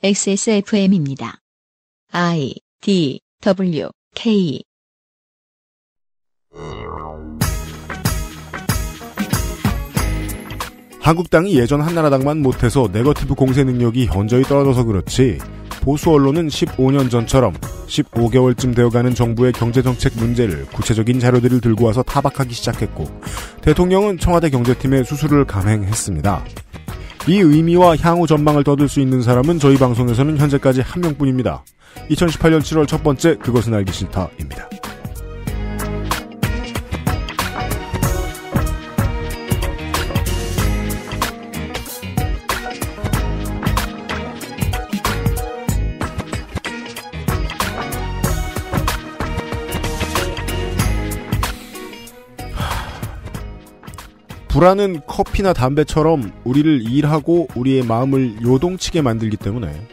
XSFM입니다. I D W K 한국당이 예전 한나라당만 못해서 네거티브 공세 능력이 현저히 떨어져서 그렇지 보수 언론은 15년 전처럼 15개월쯤 되어가는 정부의 경제정책 문제를 구체적인 자료들을 들고 와서 타박하기 시작했고 대통령은 청와대 경제팀의 수술을 감행했습니다. 이 의미와 향후 전망을 떠들수 있는 사람은 저희 방송에서는 현재까지 한 명뿐입니다. 2018년 7월 첫 번째 그것은 알기 싫다입니다. 불안은 커피나 담배처럼 우리를 일하고 우리의 마음을 요동치게 만들기 때문에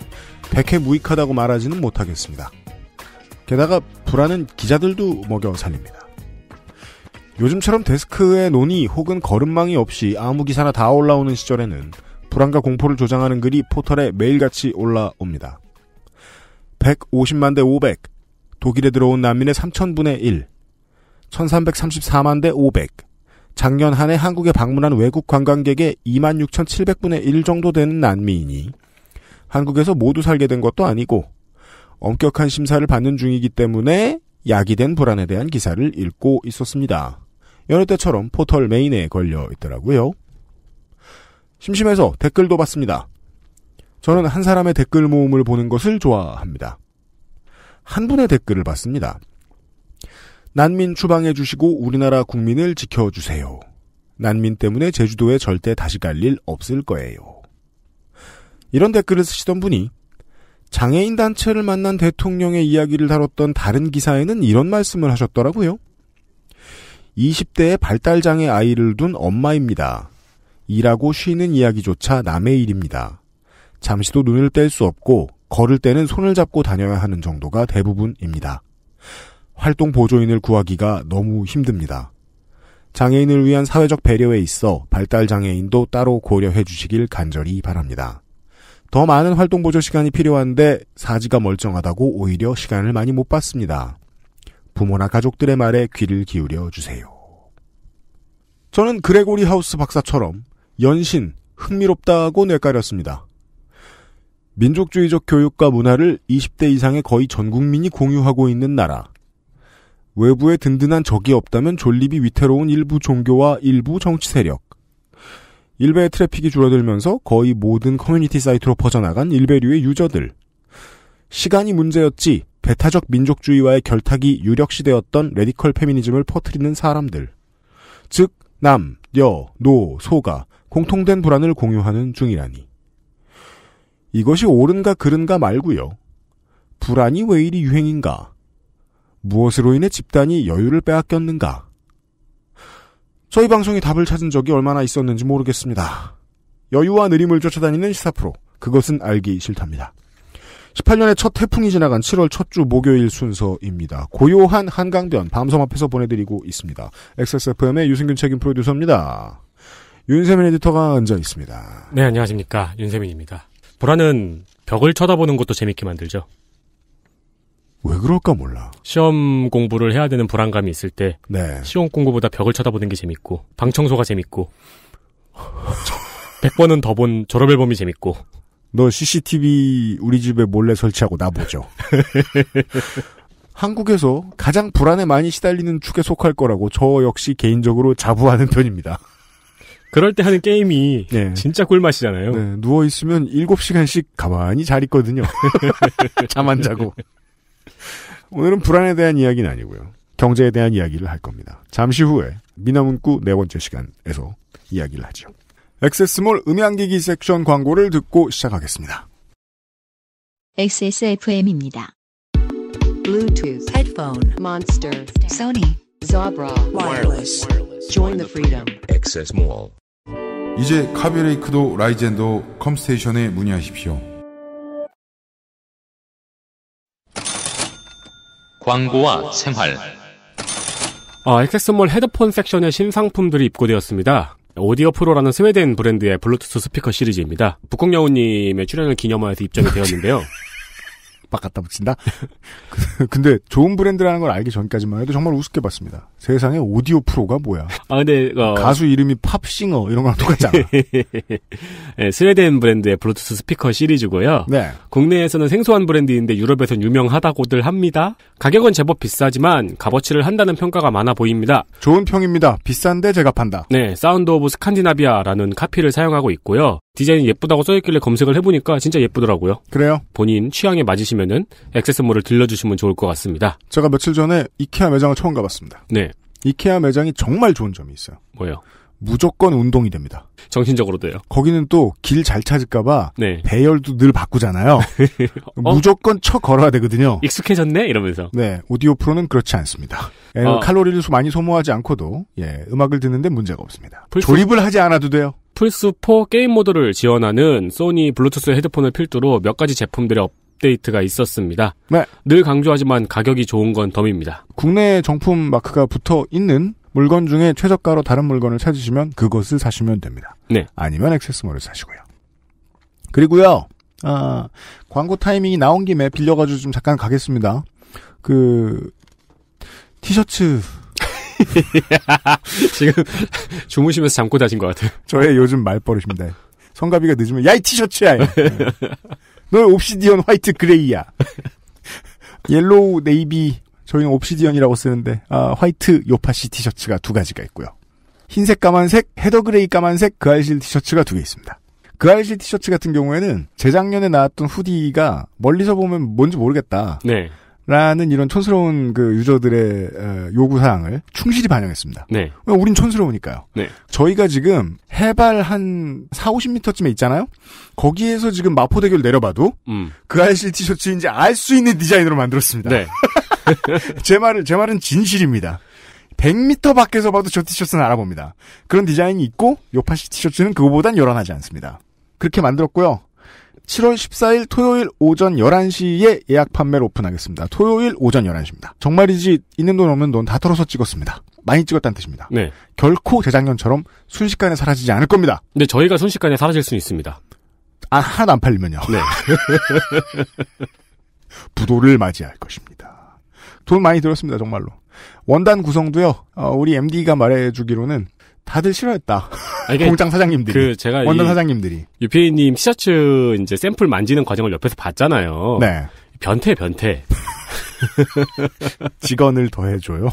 백해 무익하다고 말하지는 못하겠습니다. 게다가 불안은 기자들도 먹여 살립니다. 요즘처럼 데스크에 논의 혹은 걸음망이 없이 아무 기사나 다 올라오는 시절에는 불안과 공포를 조장하는 글이 포털에 매일같이 올라옵니다. 150만 대 500, 독일에 들어온 난민의 3천분의 1, 1334만 대 500, 작년 한 해 한국에 방문한 외국 관광객의 26,700분의 1 정도 되는 난미인이 한국에서 모두 살게 된 것도 아니고 엄격한 심사를 받는 중이기 때문에 야기된 불안에 대한 기사를 읽고 있었습니다. 여느 때처럼 포털 메인에 걸려 있더라고요. 심심해서 댓글도 봤습니다. 저는 한 사람의 댓글 모음을 보는 것을 좋아합니다. 한 분의 댓글을 봤습니다. 난민 추방해 주시고 우리나라 국민을 지켜주세요. 난민 때문에 제주도에 절대 다시 갈 일 없을 거예요. 이런 댓글을 쓰시던 분이 장애인 단체를 만난 대통령의 이야기를 다뤘던 다른 기사에는 이런 말씀을 하셨더라고요. 20대의 발달장애 아이를 둔 엄마입니다. 일하고 쉬는 이야기조차 남의 일입니다. 잠시도 눈을 뗄 수 없고 걸을 때는 손을 잡고 다녀야 하는 정도가 대부분입니다. 활동 보조인을 구하기가 너무 힘듭니다. 장애인을 위한 사회적 배려에 있어 발달 장애인도 따로 고려해 주시길 간절히 바랍니다. 더 많은 활동 보조 시간이 필요한데 사지가 멀쩡하다고 오히려 시간을 많이 못 받습니다. 부모나 가족들의 말에 귀를 기울여 주세요. 저는 그레고리 하우스 박사처럼 연신 흥미롭다고 뇌까렸습니다. 민족주의적 교육과 문화를 20대 이상의 거의 전 국민이 공유하고 있는 나라. 외부에 든든한 적이 없다면 존립이 위태로운 일부 종교와 일부 정치 세력. 일베의 트래픽이 줄어들면서 거의 모든 커뮤니티 사이트로 퍼져나간 일베류의 유저들. 시간이 문제였지 배타적 민족주의와의 결탁이 유력시되었던 레디컬 페미니즘을 퍼뜨리는 사람들. 즉, 남, 여, 노, 소가 공통된 불안을 공유하는 중이라니. 이것이 옳은가 그른가 말고요. 불안이 왜 이리 유행인가? 무엇으로 인해 집단이 여유를 빼앗겼는가? 저희 방송이 답을 찾은 적이 얼마나 있었는지 모르겠습니다. 여유와 느림을 쫓아다니는 시사 프로. 그것은 알기 싫답니다. 18년의 첫 태풍이 지나간 7월 첫 주 목요일 순서입니다. 고요한 한강변 밤섬 앞에서 보내드리고 있습니다. XSFM의 유승균 책임 프로듀서입니다. 윤세민 에디터가 앉아 있습니다. 네, 안녕하십니까. 윤세민입니다. 보라는 벽을 쳐다보는 것도 재밌게 만들죠. 왜 그럴까 몰라. 시험 공부를 해야 되는 불안감이 있을 때 네. 시험 공부보다 벽을 쳐다보는 게 재밌고 방 청소가 재밌고 100번은 더 본 졸업 앨범이 재밌고 너 CCTV 우리 집에 몰래 설치하고 나보죠. 한국에서 가장 불안에 많이 시달리는 축에 속할 거라고 저 역시 개인적으로 자부하는 편입니다. 그럴 때 하는 게임이 네. 진짜 꿀맛이잖아요. 네, 누워있으면 7시간씩 가만히 잘 있거든요. 잠안 자고. 오늘은 불안에 대한 이야기는 아니고요. 경제에 대한 이야기를 할 겁니다. 잠시 후에 미나문구 네 번째 시간에서 이야기를 하죠. 엑세스몰 음향기기 섹션 광고를 듣고 시작하겠습니다. XSFM입니다. Bluetooth, headphone, monster, Sony, Zabra, wireless. Join the freedom. XS몰. 이제 카비레이크도 라이젠도 컴스테이션에 문의하십시오. 광고와 생활. 아, 엑세스몰 헤드폰 섹션의 신상품들이 입고되었습니다. 오디오 프로라는 스웨덴 브랜드의 블루투스 스피커 시리즈입니다. 북극여우님의 출연을 기념하여서 입점이 되었는데요. 빡빡 갖다 붙인다? 근데 좋은 브랜드라는 걸 알기 전까지만 해도 정말 우습게 봤습니다. 세상에 오디오 프로가 뭐야? 아, 근데, 어... 가수 이름이 팝싱어 이런 거랑 똑같잖아. 네, 스웨덴 브랜드의 블루투스 스피커 시리즈고요. 네. 국내에서는 생소한 브랜드인데 유럽에선 유명하다고들 합니다. 가격은 제법 비싸지만 값어치를 한다는 평가가 많아 보입니다. 좋은 평입니다. 비싼데 제가 판다. 네, 사운드 오브 스칸디나비아라는 카피를 사용하고 있고요. 디자인이 예쁘다고 써있길래 검색을 해보니까 진짜 예쁘더라고요. 그래요? 본인 취향에 맞으시면은 액세스몰를들려주시면 좋을 것 같습니다. 제가 며칠 전에 이케아 매장을 처음 가봤습니다. 네. 이케아 매장이 정말 좋은 점이 있어요. 뭐요? 무조건 운동이 됩니다. 정신적으로도요. 거기는 또 길 잘 찾을까봐 네. 배열도 늘 바꾸잖아요. 어? 무조건 쳐 걸어야 되거든요. 익숙해졌네 이러면서. 네, 오디오 프로는 그렇지 않습니다. 어. 칼로리를 많이 소모하지 않고도 예, 음악을 듣는데 문제가 없습니다. 플스... 조립을 하지 않아도 돼요. 플스4 게임 모드를 지원하는 소니 블루투스 헤드폰을 필두로 몇 가지 제품들의 업데이트가 있었습니다. 네. 늘 강조하지만 가격이 좋은 건 덤입니다. 국내 정품 마크가 붙어 있는 물건 중에 최저가로 다른 물건을 찾으시면 그것을 사시면 됩니다. 네. 아니면 액세스몰을 사시고요. 그리고요, 아, 광고 타이밍이 나온 김에 빌려가지고 좀 잠깐 가겠습니다. 그, 티셔츠 지금 주무시면서 잠꼬 자신 것 같아요. 저의 요즘 말버릇입니다. 성가비가 늦으면 야이 티셔츠야. 너 네. 옵시디언 화이트 그레이야. 옐로우 네이비 저희는 옵시디언이라고 쓰는데 아, 화이트 요파시 티셔츠가 두 가지가 있고요. 흰색 까만색 헤더 그레이 까만색 그알실 티셔츠가 두 개 있습니다. 그알실 티셔츠 같은 경우에는 재작년에 나왔던 후디가 멀리서 보면 뭔지 모르겠다. 네. 라는 이런 촌스러운 그 유저들의 어, 요구 사항을 충실히 반영했습니다. 네. 우린 촌스러우니까요. 네. 저희가 지금 해발 한 4, 50m쯤에 있잖아요. 거기에서 지금 마포 대교를 내려봐도 음. 그이실 티셔츠인지 알 수 있는 디자인으로 만들었습니다. 네. 제 말을 제 말은 진실입니다. 100m 밖에서 봐도 저 티셔츠는 알아봅니다. 그런 디자인이 있고 요파시 티셔츠는 그거보단 요란하지 않습니다. 그렇게 만들었고요. 7월 14일 토요일 오전 11시에 예약 판매를 오픈하겠습니다. 토요일 오전 11시입니다. 정말이지 있는 돈 없는 돈 다 털어서 찍었습니다. 많이 찍었다는 뜻입니다. 네. 결코 재작년처럼 순식간에 사라지지 않을 겁니다. 네, 저희가 순식간에 사라질 수 있습니다. 아, 하나도 안 팔리면요. 네. 부도를 맞이할 것입니다. 돈 많이 들었습니다, 정말로. 원단 구성도요, 어, 우리 MD가 말해주기로는 다들 싫어했다. 아니, 그러니까 공장 사장님들이. 그 제가 원단 사장님들이. 유피님 티셔츠 이제 샘플 만지는 과정을 옆에서 봤잖아요. 네. 변태 변태. 직원을 더 해줘요.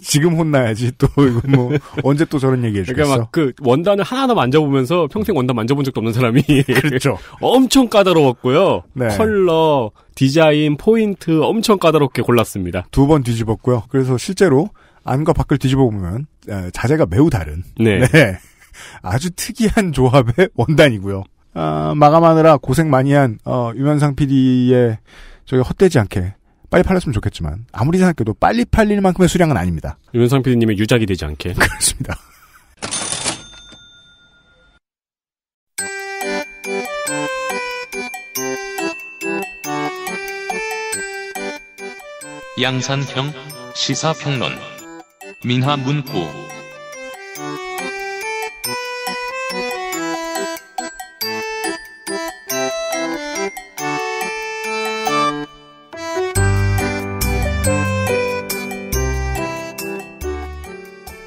지금 혼나야지 또 이거 뭐 언제 또 저런 얘기 해주겠어. 그러니까 막그 원단을 하나하나 만져보면서 평생 원단 만져본 적도 없는 사람이 그렇죠. 엄청 까다로웠고요. 네. 컬러, 디자인, 포인트 엄청 까다롭게 골랐습니다. 두 번 뒤집었고요. 그래서 실제로 안과 밖을 뒤집어 보면 자재가 매우 다른 네. 네. 아주 특이한 조합의 원단이고요. 아, 마감하느라 고생 많이 한 어, 유면상 PD의 저기 헛되지 않게 빨리 팔렸으면 좋겠지만 아무리 생각해도 빨리 팔릴 만큼의 수량은 아닙니다. 유면상 PD님의 유작이 되지 않게 그렇습니다. 양산형 시사평론 민화문구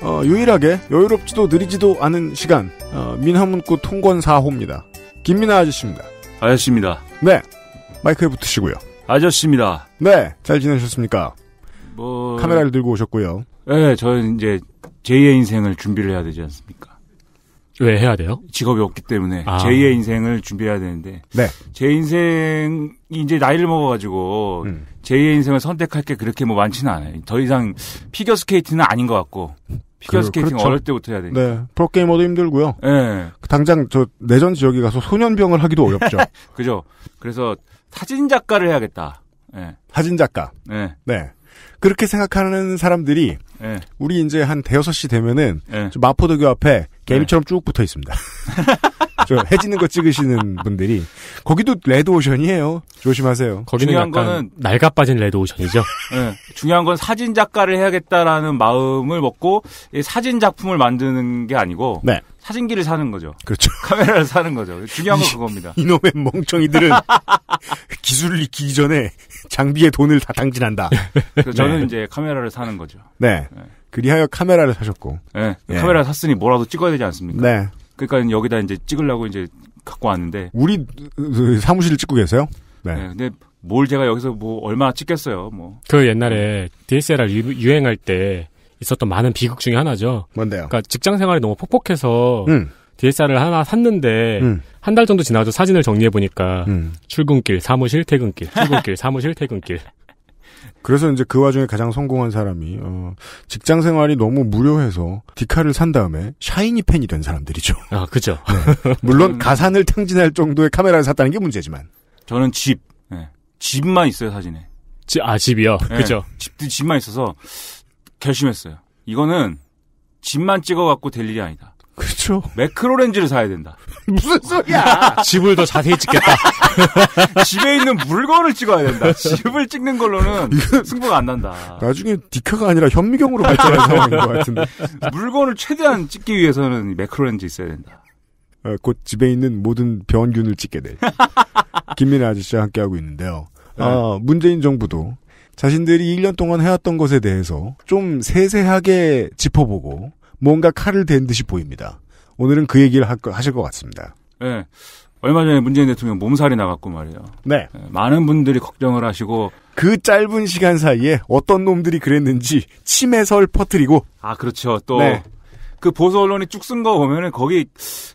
어, 유일하게 여유롭지도 느리지도 않은 시간 어, 민화문구 통권 4호입니다. 김민아 아저씨입니다. 아저씨입니다. 네. 마이크에 붙으시고요. 아저씨입니다. 네. 잘 지내셨습니까? 뭐... 카메라를 들고 오셨고요. 네, 저는 이제 제2의 인생을 준비를 해야 되지 않습니까? 왜 해야 돼요? 직업이 없기 때문에 아. 제2의 인생을 준비해야 되는데 네. 제 인생이 이제 나이를 먹어가지고 음. 제2의 인생을 선택할 게 그렇게 뭐 많지는 않아요. 더 이상 피겨 스케이트는 아닌 것 같고 피겨 스케이팅 그렇죠. 어릴 때부터 해야 되니까. 네, 프로게이머도 힘들고요. 네. 당장 저 내전 지역에 가서 소년병을 하기도 어렵죠. 그죠. 그래서 사진 작가를 해야겠다. 예. 네. 사진 작가. 네. 네. 그렇게 생각하는 사람들이 네. 우리 이제 한 대여섯 시 되면은 네. 마포도교 앞에 개미처럼 예. 쭉 붙어 있습니다. 저 해지는 거 찍으시는 분들이 거기도 레드 오션이에요. 조심하세요. 거기는 중요한 거는 날가 빠진 레드 오션이죠. 네, 중요한 건 사진 작가를 해야겠다라는 마음을 먹고 사진 작품을 만드는 게 아니고 네. 사진기를 사는 거죠. 그렇죠. 카메라를 사는 거죠. 중요한 건 그겁니다. 이놈의 멍청이들은 기술을 익히기 전에 장비에 돈을 다 당진한다. 예. 저는 네. 이제 카메라를 사는 거죠. 네. 네. 그리하여 카메라를 사셨고. 네. 카메라 샀으니 뭐라도 찍어야 되지 않습니까? 네. 그러니까 여기다 이제 찍으려고 이제 갖고 왔는데. 우리 사무실을 찍고 계세요? 네. 네. 근데 뭘 제가 여기서 뭐 얼마나 찍겠어요, 뭐. 그 옛날에 DSLR 유행할 때 있었던 많은 비극 중에 하나죠. 뭔데요? 그러니까 직장 생활이 너무 폭폭해서 음. DSR을 하나 샀는데 음. 한달 정도 지나서 사진을 정리해 보니까 음. 출근길, 사무실, 퇴근길, 출근길, 사무실, 퇴근길. 그래서 이제 그 와중에 가장 성공한 사람이 어, 직장 생활이 너무 무료해서 디카를 산 다음에 샤이니 팬이 된 사람들이죠. 아, 그죠. 네. 물론 가산을 탕진할 정도의 카메라를 샀다는 게 문제지만. 저는 집, 네. 집만 있어요 사진에. 지, 아 집이요. 네. 그죠. 집 집만 있어서 결심했어요. 이거는 집만 찍어갖고 될 일이 아니다. 그렇죠. 매크로 렌즈를 사야 된다. 무슨 소리야? 집을 더 자세히 찍겠다. 집에 있는 물건을 찍어야 된다. 집을 찍는 걸로는 승부가 안 난다. 나중에 디카가 아니라 현미경으로 발전한 상황인 것 같은데. 물건을 최대한 찍기 위해서는 매크로 렌즈 있어야 된다. 어, 곧 집에 있는 모든 병균을 찍게 될 김민아 아저씨와 함께하고 있는데요. 네. 아, 문재인 정부도 자신들이 1년 동안 해왔던 것에 대해서 좀 세세하게 짚어보고 뭔가 칼을 댄 듯이 보입니다. 오늘은 그 얘기를 하실 것 같습니다. 네. 얼마 전에 문재인 대통령 몸살이 나갔고 말이에요. 네. 네 많은 분들이 걱정을 하시고 그 짧은 시간 사이에 어떤 놈들이 그랬는지 침해설 퍼뜨리고 아 그렇죠. 또그 네. 그 보수 언론이 쭉 쓴 거 보면은 거기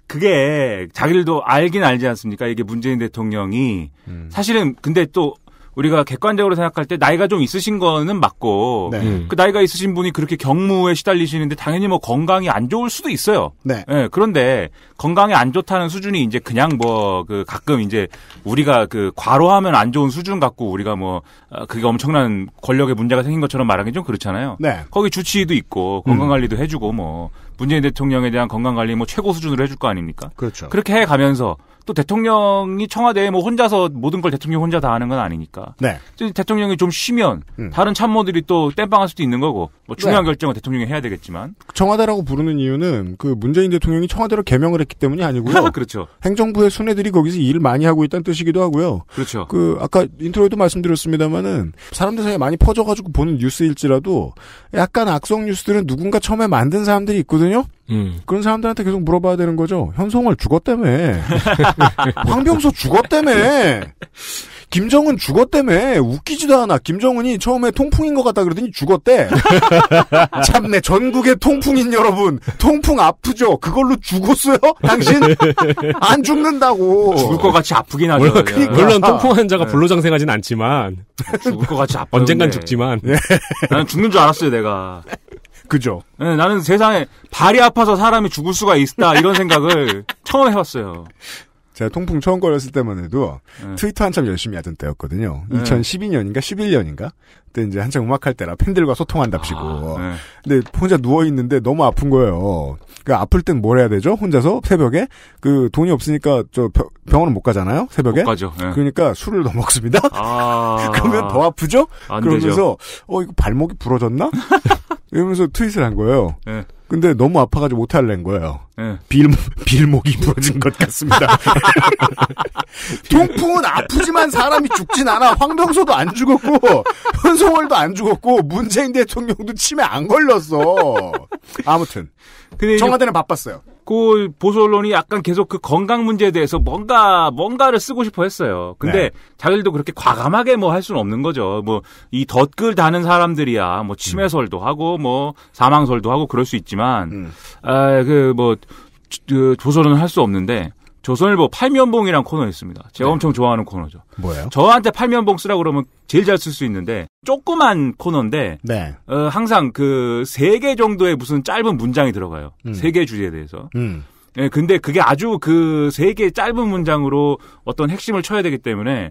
그게 자기들도 알긴 알지 않습니까? 이게 문재인 대통령이 음. 사실은 근데 또 우리가 객관적으로 생각할 때 나이가 좀 있으신 거는 맞고 네. 그 음. 나이가 있으신 분이 그렇게 경무에 시달리시는데 당연히 뭐 건강이 안 좋을 수도 있어요. 네. 네 그런데 건강이 안 좋다는 수준이 이제 그냥 뭐 그 가끔 이제 우리가 그 과로하면 안 좋은 수준 갖고 우리가 뭐 아, 그게 엄청난 권력의 문제가 생긴 것처럼 말하기 좀 그렇잖아요. 네. 거기 주치의도 있고 건강 음. 관리도 음. 해주고 뭐 문재인 대통령에 대한 건강관리 뭐 최고 수준으로 해줄 거 아닙니까? 그렇죠. 그렇게 해 가면서 또 대통령이 청와대에 뭐 혼자서 모든 걸 대통령 혼자 다 하는 건 아니니까. 네. 대통령이 좀 쉬면 음. 다른 참모들이 또 땜빵할 수도 있는 거고 뭐 중요한 네. 결정은 대통령이 해야 되겠지만. 청와대라고 부르는 이유는 그 문재인 대통령이 청와대로 개명을 했기 때문이 아니고요. 그렇죠. 행정부의 순회들이 거기서 일을 많이 하고 있다는 뜻이기도 하고요. 그렇죠. 그 아까 인트로에도 말씀드렸습니다만은 사람들 사이에 많이 퍼져가지고 보는 뉴스일지라도 약간 악성 뉴스들은 누군가 처음에 만든 사람들이 있거든요. 있거든요. 음. 그런 사람들한테 계속 물어봐야 되는 거죠. 현송월 죽었다며. 황병수 죽었다며. 김정은 죽었다며. 웃기지도 않아. 김정은이 처음에 통풍인 것 같다 그러더니 죽었대. 참내 전국의 통풍인 여러분. 통풍 아프죠? 그걸로 죽었어요? 당신? 안 죽는다고. 죽을 것 같이 아프긴 하죠. 물론, 그러니까. 물론 통풍 환자가 네. 불로장생하진 않지만. 어, 죽을 것 같이 아프 언젠간 죽지만. 네. 나는 죽는 줄 알았어요, 내가. 그죠. 네, 나는 세상에 발이 아파서 사람이 죽을 수가 있다 이런 생각을 처음 해봤어요. 제가 통풍 처음 걸렸을 때만 해도 네. 트위터 한참 열심히 하던 때였거든요. 네. 예. 2012년인가 11년인가 그때 이제 한참 음악할 때라 팬들과 소통한답시고. 아, 네. 근데 혼자 누워 있는데 너무 아픈 거예요. 그러니까 아플 땐 뭘 해야 되죠? 혼자서 새벽에 그 돈이 없으니까 저 병원은 못 가잖아요. 새벽에. 못 가죠. 네. 그러니까 술을 더 먹습니다. 아... 그러면 더 아프죠? 그러면서 되죠. 어 이거 발목이 부러졌나? 이러면서 트윗을 한 거예요. 네. 근데 너무 아파가지고 못할래 거예요. 네. 빌, 빌목이 부러진 것 같습니다. 통풍은 아프지만 사람이 죽진 않아. 황병소도 안 죽었고, 현송월도 안 죽었고, 문재인 대통령도 치매 안 걸렸어. 아무튼. 청와대는 바빴어요. 그 보수 언론이 약간 계속 그 건강 문제에 대해서 뭔가 뭔가를 쓰고 싶어 했어요. 근데 네. 자기들도 그렇게 과감하게 뭐 할 수는 없는 거죠. 뭐이 덧글 다는 사람들이야 뭐 치매설도 하고 뭐 사망설도 하고 그럴 수 있지만 음. 아그뭐 그 조선은 할 수 없는데 조선일보 팔면봉이란 코너 있습니다. 제가 네. 엄청 좋아하는 코너죠. 뭐예요? 저한테 팔면봉 쓰라 고 그러면 제일 잘 쓸 수 있는데 조그만 코너인데 네. 어, 항상 그 세 개 정도의 무슨 짧은 문장이 들어가요. 음. 세개 주제에 대해서. 음. 예, 근데 그게 아주 그 세개 짧은 문장으로 어떤 핵심을 쳐야 되기 때문에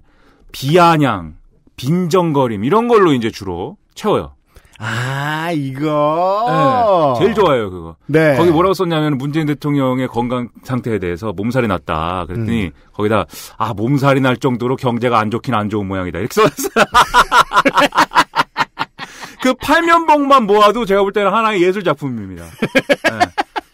비아냥, 빈정거림 이런 걸로 이제 주로 채워요. 아, 이거. 네, 제일 좋아요, 그거. 네. 거기 뭐라고 썼냐면 문재인 대통령의 건강 상태에 대해서 몸살이 났다. 그랬더니 음. 거기다 아, 몸살이 날 정도로 경제가 안 좋긴 안 좋은 모양이다. 이렇게 써어요그 팔면봉만 모아도 제가 볼 때는 하나의 예술 작품입니다. 네. 그러니까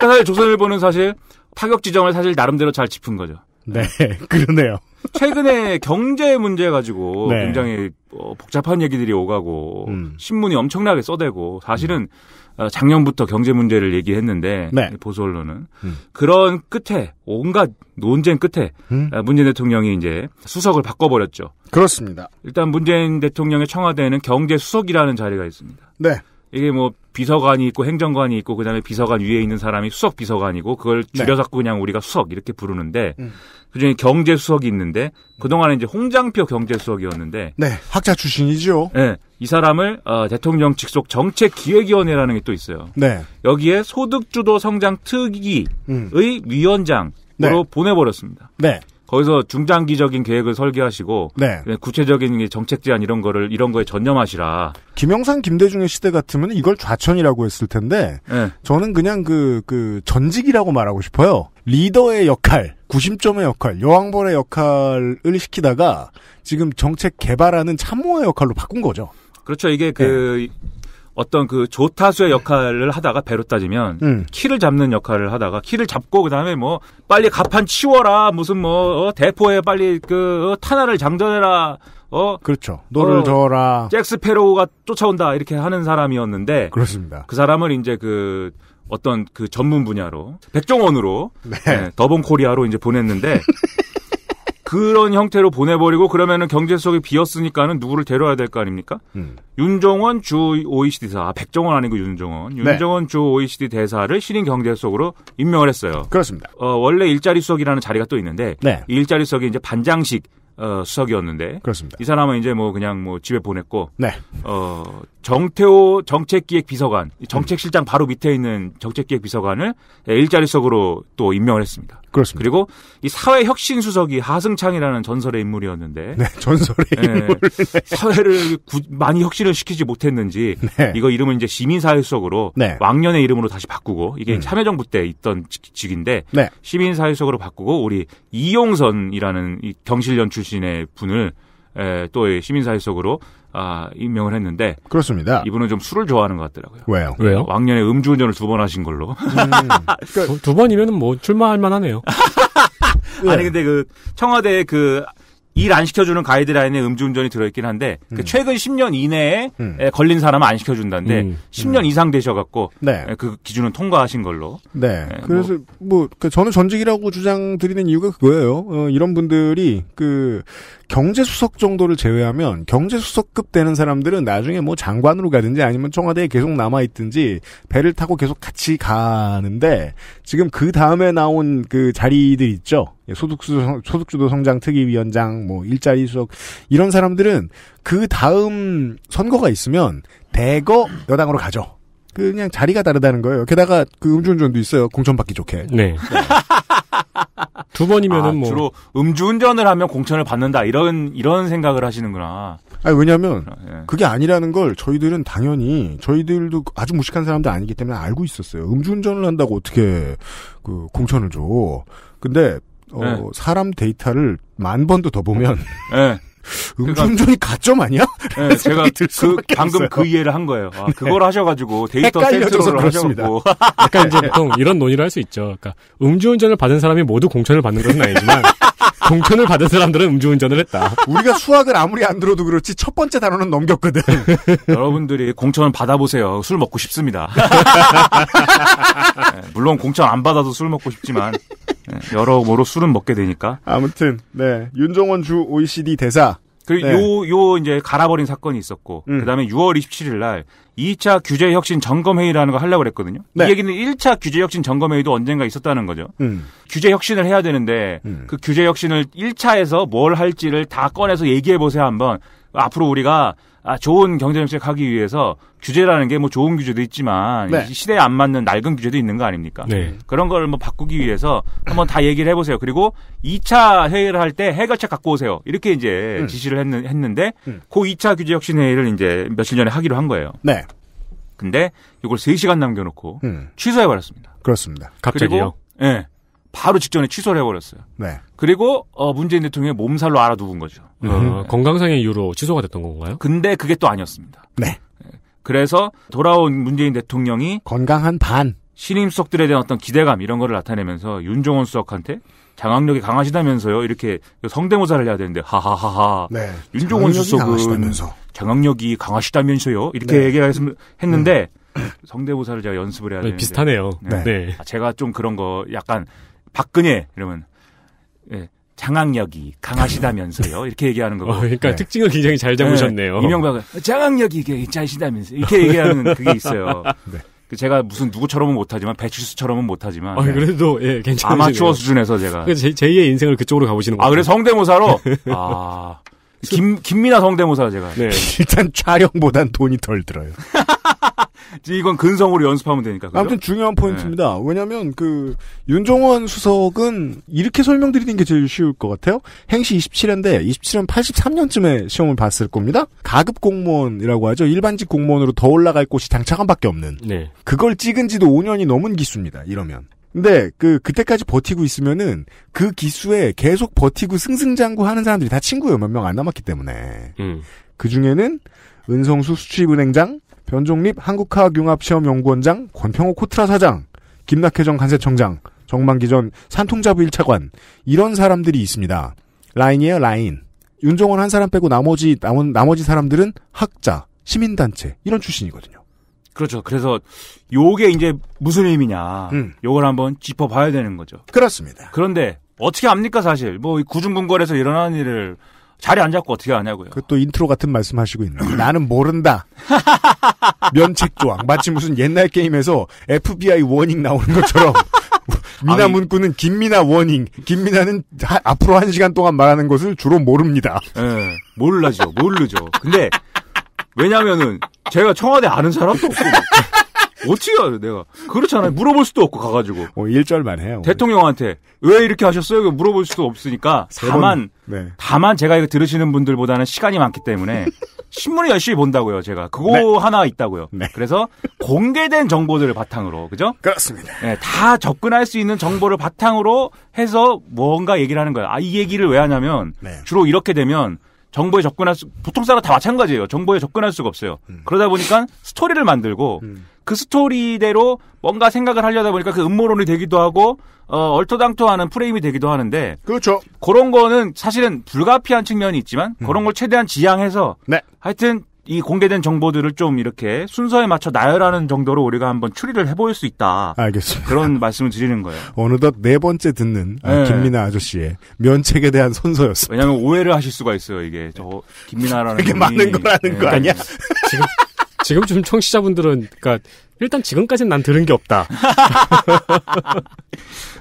사실 조선일보는 사실 타격 지정을 사실 나름대로 잘 짚은 거죠. 네, 그러네요. 최근에 경제 문제 가지고 네. 굉장히 어, 복잡한 얘기들이 오가고 음. 신문이 엄청나게 써대고 사실은 음. 작년부터 경제 문제를 얘기했는데 네. 보수 언론은 음. 그런 끝에 온갖 논쟁 끝에 음. 어, 문재인 대통령이 이제 수석을 바꿔버렸죠. 그렇습니다. 일단 문재인 대통령의 청와대에는 경제 수석이라는 자리가 있습니다. 네. 이게 뭐 비서관이 있고 행정관이 있고 그다음에 비서관 위에 있는 사람이 수석 비서관이고 그걸 네. 줄여 서고 그냥 우리가 수석 이렇게 부르는데 음. 그중에 경제 수석이 있는데 그동안에 이제 홍장표 경제 수석이었는데 네 학자 출신이죠. 네. 이 사람을 어, 대통령 직속 정책 기획위원회라는 게 또 있어요. 네. 여기에 소득주도 성장 특위의 음. 위원장으로 네. 보내버렸습니다. 네. 거기서 중장기적인 계획을 설계하시고 네. 구체적인 정책 제안 이런 거를 이런 거에 전념하시라. 김영삼 김대중의 시대 같으면 이걸 좌천이라고 했을 텐데 네. 저는 그냥 그그 그 전직이라고 말하고 싶어요. 리더의 역할, 구심점의 역할, 여왕벌의 역할을 시키다가 지금 정책 개발하는 참모의 역할로 바꾼 거죠. 그렇죠. 이게 그 네. 어떤 그 조타수의 역할을 하다가 배로 따지면 음. 키를 잡는 역할을 하다가 키를 잡고 그다음에 뭐 빨리 갑판 치워라 무슨 뭐 어, 대포에 빨리 그 어, 탄화를 장전해라 어 그렇죠 노를 어, 저어라 잭스페로우가 쫓아온다 이렇게 하는 사람이었는데 그렇습니다 그 사람을 이제 그 어떤 그 전문 분야로 백종원으로 네. 네, 더본 코리아로 이제 보냈는데 그런 형태로 보내버리고 그러면은 경제속석이 비었으니까는 누구를 데려야 될 거 아닙니까? 음. 윤종원 주 OECD 대사, 아, 백정원 아니고 윤종원. 네. 윤종원 네. 주 OECD 대사를 신인 경제속으로 임명을 했어요. 그렇습니다. 어, 원래 일자리 수석이라는 자리가 또 있는데 네. 일자리 수석이 이제 반장식 어, 수석이었는데 그렇습니다. 이 사람은 이제 뭐 그냥 뭐 집에 보냈고 네. 어, 정태호 정책기획비서관 정책실장 바로 밑에 있는 정책기획비서관을 일자리 수 석으로 또 임명을 했습니다. 그렇습니다. 그리고 이 사회 혁신 수석이 하승창이라는 전설의 인물이었는데 네, 전설의 네, 인물. 사회를 구, 많이 혁신을 시키지 못했는지 네. 이거 이름은 이제 시민 사회 수석으로 네. 왕년의 이름으로 다시 바꾸고 이게 음. 참여정부 때 있던 직인데 네. 시민 사회 수석으로 바꾸고 우리 이용선이라는 이 경실련 출신의 분을 에, 또 시민 사회 수석으로 아, 임명을 했는데 그렇습니다. 이분은 좀 술을 좋아하는 것 같더라고요. 왜요? 왜요? 왕년에 음주운전을 두 번 하신 걸로. 음, 그러니까... 두번이면뭐 출마할 만하네요. 네. 아니 근데 그 청와대 그 일 안 시켜주는 가이드라인에 음주운전이 들어있긴 한데 그 음. 그 최근 10년 이내에 음. 걸린 사람은 안 시켜준다는데 음. 10년 음. 이상 되셔갖고 네. 그 기준은 통과하신 걸로. 네. 네. 그래서 뭐, 뭐 저는 전직이라고 주장 드리는 이유가 그거예요. 어, 이런 분들이 그 경제수석 정도를 제외하면 경제수석급 되는 사람들은 나중에 뭐 장관으로 가든지 아니면 청와대에 계속 남아있든지 배를 타고 계속 같이 가는데 지금 그 다음에 나온 그 자리들 있죠. 예, 소득수, 소득주도 성장 특위위원장, 뭐 일자리 수석 이런 사람들은 그 다음 선거가 있으면 대거 여당으로 가죠. 그냥 자리가 다르다는 거예요. 게다가 그 음주운전도 있어요. 공천받기 좋게. 네. 두 번이면은 아, 뭐 주로 음주운전을 하면 공천을 받는다 이런 이런 생각을 하시는구나. 아니 왜냐하면 아, 예. 그게 아니라는 걸 저희들은 당연히 저희들도 아주 무식한 사람들 아니기 때문에 알고 있었어요. 음주운전을 한다고 어떻게 그 공천을 줘? 근데 어, 예. 사람 데이터를 만 번도 더 보면 예. 그러니까 음주운전이 가점 아니야? 네, 제가 그 방금 있어요. 그 이해를 한 거예요. 아, 네. 그걸 하셔가지고 데이터 센서를 하셔고 약간 이제 네. 보통 이런 논의를 할 수 있죠. 그러니까 음주운전을 받은 사람이 모두 공천을 받는 것은 아니지만 공천을 받은 사람들은 음주운전을 했다. 우리가 수학을 아무리 안 들어도 그렇지 첫 번째 단어는 넘겼거든. 여러분들이 공천을 받아보세요. 술 먹고 싶습니다. 네, 물론 공천 안 받아도 술 먹고 싶지만 네, 여러모로 술은 먹게 되니까. 아무튼 네 윤종원 주 OECD 대사. 그요요 네. 요 이제 갈아버린 사건이 있었고 음. 그다음에 6월 27일 날 2차 규제 혁신 점검 회의라는 걸 하려고 그랬거든요. 네. 이 얘기는 1차 규제 혁신 점검 회의도 언젠가 있었다는 거죠. 음. 규제 혁신을 해야 되는데 음. 그 규제 혁신을 1차에서 뭘 할지를 다 꺼내서 얘기해 보세요 한번. 앞으로 우리가 아, 좋은 경제 정책 하기 위해서 규제라는 게 뭐 좋은 규제도 있지만 네. 시대에 안 맞는 낡은 규제도 있는 거 아닙니까? 네. 그런 걸 뭐 바꾸기 위해서 한번 다 얘기를 해보세요. 그리고 2차 회의를 할 때 해결책 갖고 오세요. 이렇게 이제 음. 지시를 했는, 했는데 음. 그 2차 규제 혁신 회의를 이제 며칠 전에 하기로 한 거예요. 네. 근데 이걸 3시간 남겨놓고 음. 취소해버렸습니다. 그렇습니다. 갑자기요? 예. 네. 바로 직전에 취소를 해버렸어요. 네. 그리고 어, 문재인 대통령의 몸살로 알아두은 거죠. 음. 어, 음. 건강상의 이유로 취소가 됐던 건가요? 근데 그게 또 아니었습니다. 네. 예. 그래서 돌아온 문재인 대통령이 건강한 반 신임 수석들에 대한 어떤 기대감 이런 거를 나타내면서 윤종원 수석한테 장악력이 강하시다면서요 이렇게 성대모사를 해야 되는데 하하하하 네, 윤종원 수석은 강하시다면서. 장악력이 강하시다면서요 이렇게 네. 얘기했는데 음. 성대모사를 제가 연습을 해야 되는데 비슷하네요. 네. 네. 네. 제가 좀 그런 거 약간 박근혜 이러면 예, 장악력이 강하시다면서요. 이렇게 얘기하는 거고. 어, 그러니까 네. 특징을 굉장히 잘 잡으셨네요. 네. 이명박은 장악력이 이게 짜시다면서 이렇게 얘기하는 그게 있어요. 네. 그 제가 무슨 누구처럼은 못하지만 배칠수처럼은 못하지만 아, 예. 그래도 예 괜찮아요. 아마추어 수준에서 제가 제, 제2의 인생을 그쪽으로 가보시는 거예요. 아 그래 성대모사로 네. 아김 김민아 성대모사 제가 네. 일단 촬영보단 돈이 덜 들어요. 이건 근성으로 연습하면 되니까. 그죠? 아무튼 중요한 네. 포인트입니다. 네. 왜냐하면 그 윤종원 수석은 이렇게 설명드리는 게 제일 쉬울 것 같아요. 행시 27회인데 27년 83년쯤에 시험을 봤을 겁니다. 가급 공무원이라고 하죠. 일반직 공무원으로 더 올라갈 곳이 장차관밖에 없는. 네. 그걸 찍은 지도 5년이 넘은 기수입니다. 이러면. 근데 그 그때까지 버티고 있으면은 그 기수에 계속 버티고 승승장구하는 사람들이 다 친구예요. 몇 명 안 남았기 때문에. 음. 그 중에는 은성수 수출입은행장 변종립 한국화학융합시험연구원장, 권평호 코트라 사장, 김낙회전 간세청장, 정만기 전 산통자부 1차관 이런 사람들이 있습니다. 라인이에요 라인. 윤종원 한 사람 빼고 나머지 남은 나머지 사람들은 학자, 시민단체 이런 출신이거든요. 그렇죠. 그래서 요게 이제 무슨 의미냐. 음. 요걸 한번 짚어봐야 되는 거죠. 그렇습니다. 그런데 어떻게 압니까 사실? 뭐 구중분궐에서 일어난 일을 자리 안 잡고 어떻게 하냐고요. 그것 인트로 같은 말씀 하시고 있네요. 나는 모른다. 면책 조항. 마치 무슨 옛날 게임에서 FBI 워닝 나오는 것처럼. 미나 문구는 김미나 워닝. 김미나는 하, 앞으로 한 시간 동안 말하는 것을 주로 모릅니다. 예. 네, 몰라죠. 모르죠. 근데, 왜냐면은, 제가 청와대 아는 사람도 없고. 어떻게 알아 내가 그렇잖아요 물어볼 수도 없고 가가지고 어, 일절만 해요 대통령한테 왜 이렇게 하셨어요 물어볼 수도 없으니까 다만 네. 다만 제가 이거 들으시는 분들보다는 시간이 많기 때문에 신문을 열심히 본다고요 제가 그거 네. 하나 있다고요 네. 그래서 공개된 정보들을 바탕으로 그죠 그렇습니다 네, 다 접근할 수 있는 정보를 바탕으로 해서 뭔가 얘기를 하는 거예요 아이 얘기를 왜 하냐면 네. 주로 이렇게 되면 정보에 접근할 수 보통 사람 다 마찬가지예요. 정보에 접근할 수가 없어요. 음. 그러다 보니까 스토리를 만들고 음. 그 스토리대로 뭔가 생각을 하려다 보니까 그 음모론이 되기도 하고 어, 얼토당토하는 프레임이 되기도 하는데 그렇죠. 그런 거는 사실은 불가피한 측면이 있지만 음. 그런 걸 최대한 지양해서 네. 하여튼 이 공개된 정보들을 좀 이렇게 순서에 맞춰 나열하는 정도로 우리가 한번 추리를 해볼 수 있다. 알겠습니다. 그런 말씀을 드리는 거예요. 어느덧 네 번째 듣는 아, 네. 김민아 아저씨의 면책에 대한 선서였어요. 왜냐하면 오해를 하실 수가 있어요. 이게 저 김민아라는 되게 많는 거라는 네. 거 아니야? 그러니까 지금 지금쯤 청취자분들은 그러니까 일단 지금까지는 난 들은 게 없다.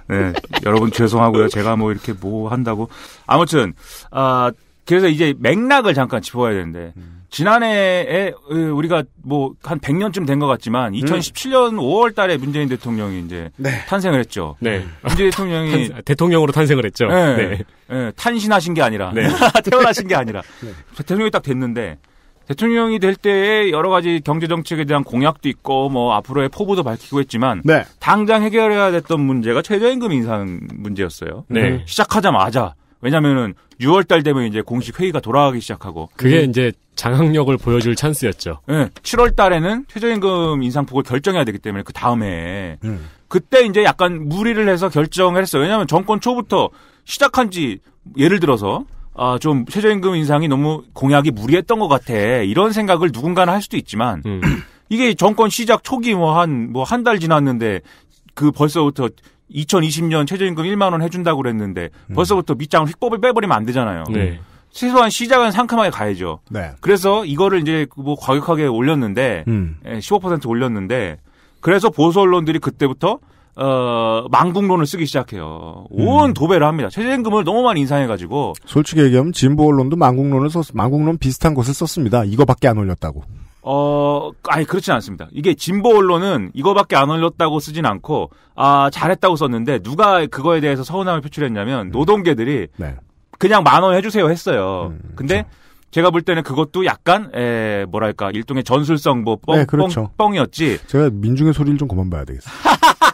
네, 여러분 죄송하고요. 제가 뭐 이렇게 뭐 한다고 아무튼 아 그래서 이제 맥락을 잠깐 짚어야 되는데. 음. 지난해에 우리가 뭐 한 100년쯤 된 것 같지만 2017년 음. 5월 달에 문재인 대통령이 이제 네. 탄생을 했죠. 네. 문재인 대통령이 탄, 아, 대통령으로 탄생을 했죠. 네. 네. 네. 탄신하신 게 아니라 네. 태어나신 게 아니라 네. 대통령이 딱 됐는데 대통령이 될 때에 여러 가지 경제 정책에 대한 공약도 있고 뭐 앞으로의 포부도 밝히고 했지만 네. 당장 해결해야 됐던 문제가 최저임금 인상 문제였어요. 네. 시작하자마자 왜냐면은 6월 달 되면 이제 공식 회의가 돌아가기 시작하고 그게 음. 이제 장악력을 보여줄 찬스였죠. 네, 예, 7월 달에는 최저임금 인상폭을 결정해야 되기 때문에 그 다음에 음. 그때 이제 약간 무리를 해서 결정을 했어요. 왜냐하면 정권 초부터 시작한 지 예를 들어서 아, 좀 최저임금 인상이 너무 공약이 무리했던 것 같아. 이런 생각을 누군가는 할 수도 있지만 음. 이게 정권 시작 초기 뭐 한 뭐 한 달 지났는데 그 벌써부터 2020년 최저임금 1만 원 해준다고 그랬는데 음. 벌써부터 밑장을 휙 뽑을 빼버리면 안 되잖아요. 네. 최소한 시작은 상큼하게 가야죠. 네. 그래서 이거를 이제 뭐 과격하게 올렸는데 음. 15% 예, 올렸는데 그래서 보수 언론들이 그때부터 어, 망국론을 쓰기 시작해요. 온 음. 도배를 합니다. 최저임금을 너무 많이 인상해가지고. 솔직히 얘기하면 진보 언론도 망국론을 썼, 망국론 비슷한 것을 썼습니다. 이거밖에 안 올렸다고. 어, 아니, 그렇진 않습니다. 이게 진보 언론은 이거밖에 안 올렸다고 쓰진 않고, 아, 잘했다고 썼는데, 누가 그거에 대해서 서운함을 표출했냐면, 음. 노동계들이, 네. 그냥 만 원 해주세요 했어요. 음, 근데 그렇죠. 제가 볼 때는 그것도 약간 에, 뭐랄까 일종의 전술성 뭐 뻥, 네, 그렇죠. 뻥, 이었지 제가 민중의 소리를 좀 그만 봐야 되겠어요.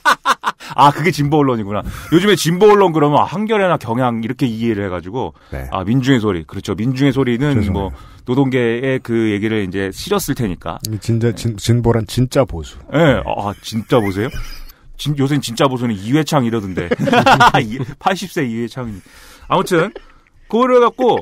아 그게 진보 언론이구나. 요즘에 진보 언론 그러면 아, 한겨레나 경향 이렇게 이해를 해가지고 네. 아 민중의 소리 그렇죠. 민중의 소리는 죄송해요. 뭐 노동계의 그 얘기를 이제 실었을 테니까. 진짜 네. 진, 진보란 진짜 보수. 예, 네. 아 진짜 보세요. 진, 요새는 진짜 보수는 이회창 이러던데 80세 이회창. 이 아무튼 그거를 갖고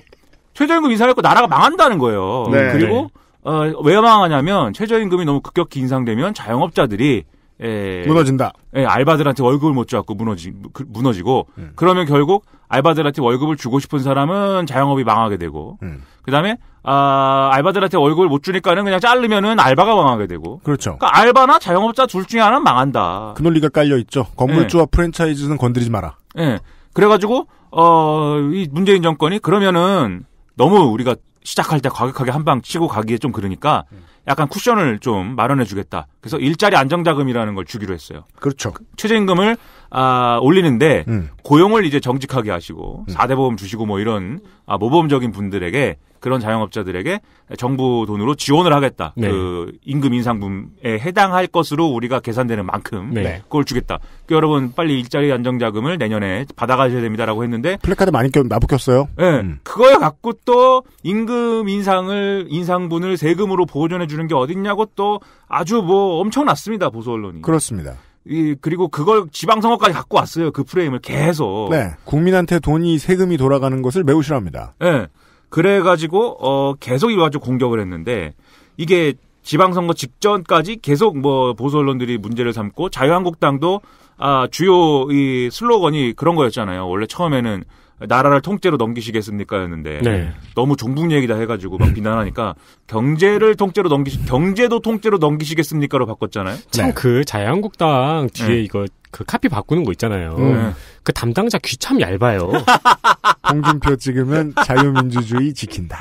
최저임금 인상을 갖고 나라가 망한다는 거예요. 네. 그리고 네. 어, 왜 망하냐면 최저임금이 너무 급격히 인상되면 자영업자들이 예, 무너진다. 예, 알바들한테 월급을 못 줘갖고 무너지 그, 무너지고 음. 그러면 결국 알바들한테 월급을 주고 싶은 사람은 자영업이 망하게 되고 음. 그다음에 아 알바들한테 월급을 못 주니까는 그냥 자르면은 알바가 망하게 되고 그렇죠. 그러니까 알바나 자영업자 둘 중에 하나는 망한다. 그 논리가 깔려 있죠. 건물주와 예. 프랜차이즈는 건드리지 마라. 예. 그래가지고 어, 이 문재인 정권이 그러면은 너무 우리가 시작할 때 과격하게 한 방 치고 가기에 좀 그러니까 약간 쿠션을 좀 마련해 주겠다. 그래서 일자리 안정자금이라는 걸 주기로 했어요. 그렇죠. 그 최저임금을 아, 올리는데 음. 고용을 이제 정직하게 하시고 4대 보험 주시고 뭐 이런 아, 모범적인 분들에게 그런 자영업자들에게 정부 돈으로 지원을 하겠다. 네. 그 임금 인상분에 해당할 것으로 우리가 계산되는 만큼 네. 그걸 주겠다. 그 여러분 빨리 일자리 안정자금을 내년에 받아가셔야 됩니다라고 했는데 플래카드 많이 껴 나붙였어요. 네, 예, 음. 그거 갖고 또 임금 인상을 인상분을 세금으로 보존해 주는 게 어딨냐고 또 아주 뭐 엄청났습니다 보수 언론이. 그렇습니다. 이 그리고 그걸 지방선거까지 갖고 왔어요. 그 프레임을 계속. 네. 국민한테 돈이 세금이 돌아가는 것을 매우 싫어합니다. 네. 그래가지고 어 계속 이거 가지고 공격을 했는데 이게 지방선거 직전까지 계속 뭐 보수 언론들이 문제를 삼고 자유한국당도 아 주요 이 슬로건이 그런 거였잖아요. 원래 처음에는 나라를 통째로 넘기시겠습니까였는데 네. 너무 종북 얘기다 해가지고 막 비난하니까 경제를 통째로 넘기 경제도 통째로 넘기시겠습니까로 바꿨잖아요. 참그 네. 그 자유한국당 뒤에 네. 이거 그 카피 바꾸는 거 있잖아요. 음. 그 담당자 귀 참 얇아요. 홍준표 찍으면 자유민주주의 지킨다.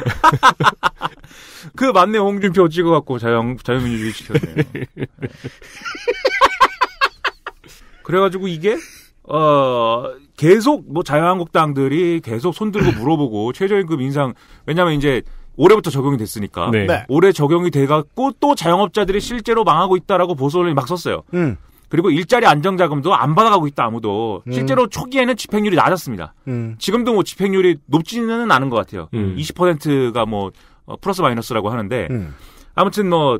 그 맞네 홍준표 찍어갖고 자유, 자유민주주의 지켰네요. 그래가지고 이게 어 계속 뭐 자유한국당들이 계속 손들고 물어보고 최저임금 인상 왜냐면 이제 올해부터 적용이 됐으니까 네. 네. 올해 적용이 돼갖고 또 자영업자들이 실제로 망하고 있다라고 보수언론이 막 썼어요. 음. 그리고 일자리 안정자금도 안 받아가고 있다 아무도 음. 실제로 초기에는 집행률이 낮았습니다. 음. 지금도 뭐 집행률이 높지는 않은 것 같아요. 음. 20%가 뭐 어, 플러스 마이너스라고 하는데 음. 아무튼 뭐.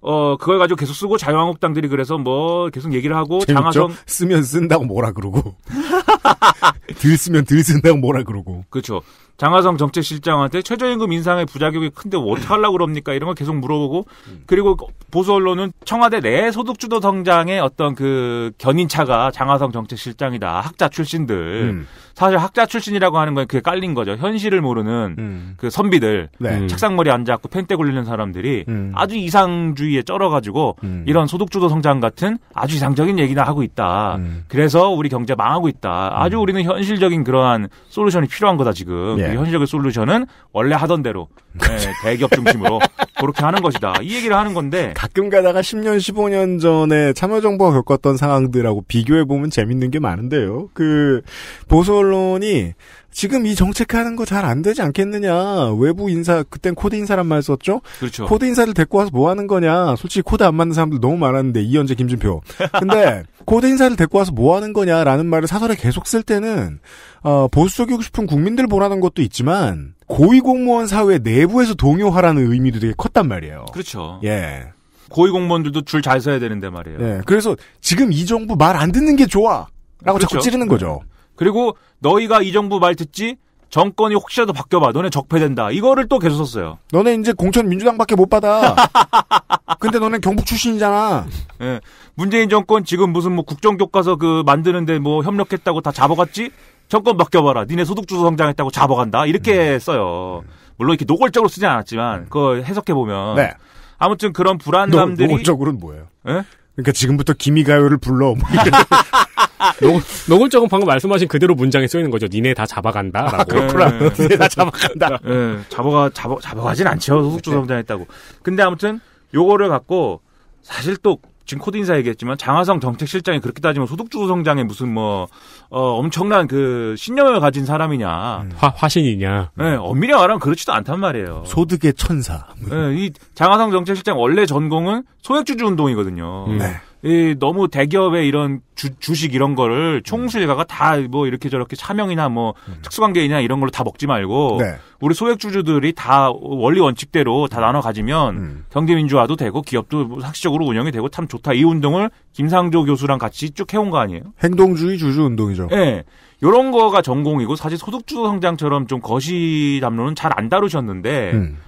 어 그걸 가지고 계속 쓰고 자유한국당들이 그래서 뭐 계속 얘기를 하고 재밌죠? 장하성 쓰면 쓴다고 뭐라 그러고 들 쓰면 들 쓴다고 뭐라 그러고 그렇죠 장하성 정책실장한테 최저임금 인상의 부작용이 큰데 어떻게 하려고 그럽니까? 이런 걸 계속 물어보고 그리고 보수 언론은 청와대 내 소득주도 성장의 어떤 그 견인차가 장하성 정책실장이다. 학자 출신들. 음. 사실 학자 출신이라고 하는 건 그게 깔린 거죠. 현실을 모르는 음. 그 선비들. 네. 음. 책상머리 앉아갖고 펜대 굴리는 사람들이 음. 아주 이상주의에 쩔어가지고 음. 이런 소득주도 성장 같은 아주 이상적인 얘기나 하고 있다. 음. 그래서 우리 경제 망하고 있다. 아주 우리는 현실적인 그러한 솔루션이 필요한 거다 지금. 예. 네. 예. 현실적인 솔루션은 원래 하던 대로 네, 대기업 중심으로 그렇게 하는 것이다. 이 얘기를 하는 건데 가끔 가다가 10년, 15년 전에 참여정부가 겪었던 상황들하고 비교해 보면 재밌는 게 많은데요. 그 보수 언론이 지금 이 정책하는 거 잘 안 되지 않겠느냐. 외부 인사, 그땐 코드 인사란 말 썼죠? 그렇죠. 코드 인사를 데리고 와서 뭐 하는 거냐. 솔직히 코드 안 맞는 사람들 너무 많았는데, 이현재, 김준표. 근데, 코드 인사를 데리고 와서 뭐 하는 거냐라는 말을 사설에 계속 쓸 때는, 어, 보수적이고 싶은 국민들 보라는 것도 있지만, 고위공무원 사회 내부에서 동요하라는 의미도 되게 컸단 말이에요. 그렇죠. 예. 고위공무원들도 줄 잘 서야 되는데 말이에요. 예. 그래서 지금 이 정부 말 안 듣는 게 좋아. 라고 그렇죠. 자꾸 찌르는 거죠. 그리고 너희가 이 정부 말 듣지 정권이 혹시라도 바뀌어봐. 너네 적폐된다. 이거를 또 계속 썼어요. 너네 이제 공천 민주당밖에 못 받아. 근데 너네 경북 출신이잖아. 네. 문재인 정권 지금 무슨 뭐 국정교과서 그 만드는데 뭐 협력했다고 다 잡아갔지? 정권 바뀌어봐라. 니네 소득주도 성장했다고 잡아간다. 이렇게 음. 써요. 물론 이렇게 노골적으로 쓰진 않았지만, 음. 그거 해석해보면. 네. 아무튼 그런 불안감들이. 노, 골적으로는 뭐예요? 네? 그러니까 지금부터 기미가요를 불러. 뭐 노골적은 방금 말씀하신 그대로 문장에 쓰이는 거죠. 니네 다 잡아간다. 아, 그렇구나. 네. 니네 다 잡아간다. 네. 잡아가, 잡아, 잡아가진 않죠. 네. 소속조사부장 했다고. 근데 아무튼 요거를 갖고 사실 또 지금 코드인사 얘기했지만 장하성 정책실장이 그렇게 따지면 소득주도 성장에 무슨 뭐 어, 엄청난 그 신념을 가진 사람이냐 음. 화, 화신이냐 네, 엄밀히 말하면 그렇지도 않단 말이에요 소득의 천사 네, 이 장하성 정책실장 원래 전공은 소액주주 운동이거든요 음. 네. 이 너무 대기업의 이런 주, 식 이런 거를 음. 총수일가가 다 뭐 이렇게 저렇게 차명이나 뭐 음. 특수관계이나 이런 걸로 다 먹지 말고 네. 우리 소액주주들이 다 원리 원칙대로 다 나눠 가지면 음. 경제 민주화도 되고 기업도 뭐 학식적으로 운영이 되고 참 좋다 이 운동을 김상조 교수랑 같이 쭉 해온 거 아니에요? 행동주의 주주 운동이죠. 네. 요런 거가 전공이고 사실 소득주도 성장처럼 좀 거시 담론은 잘 안 다루셨는데 음.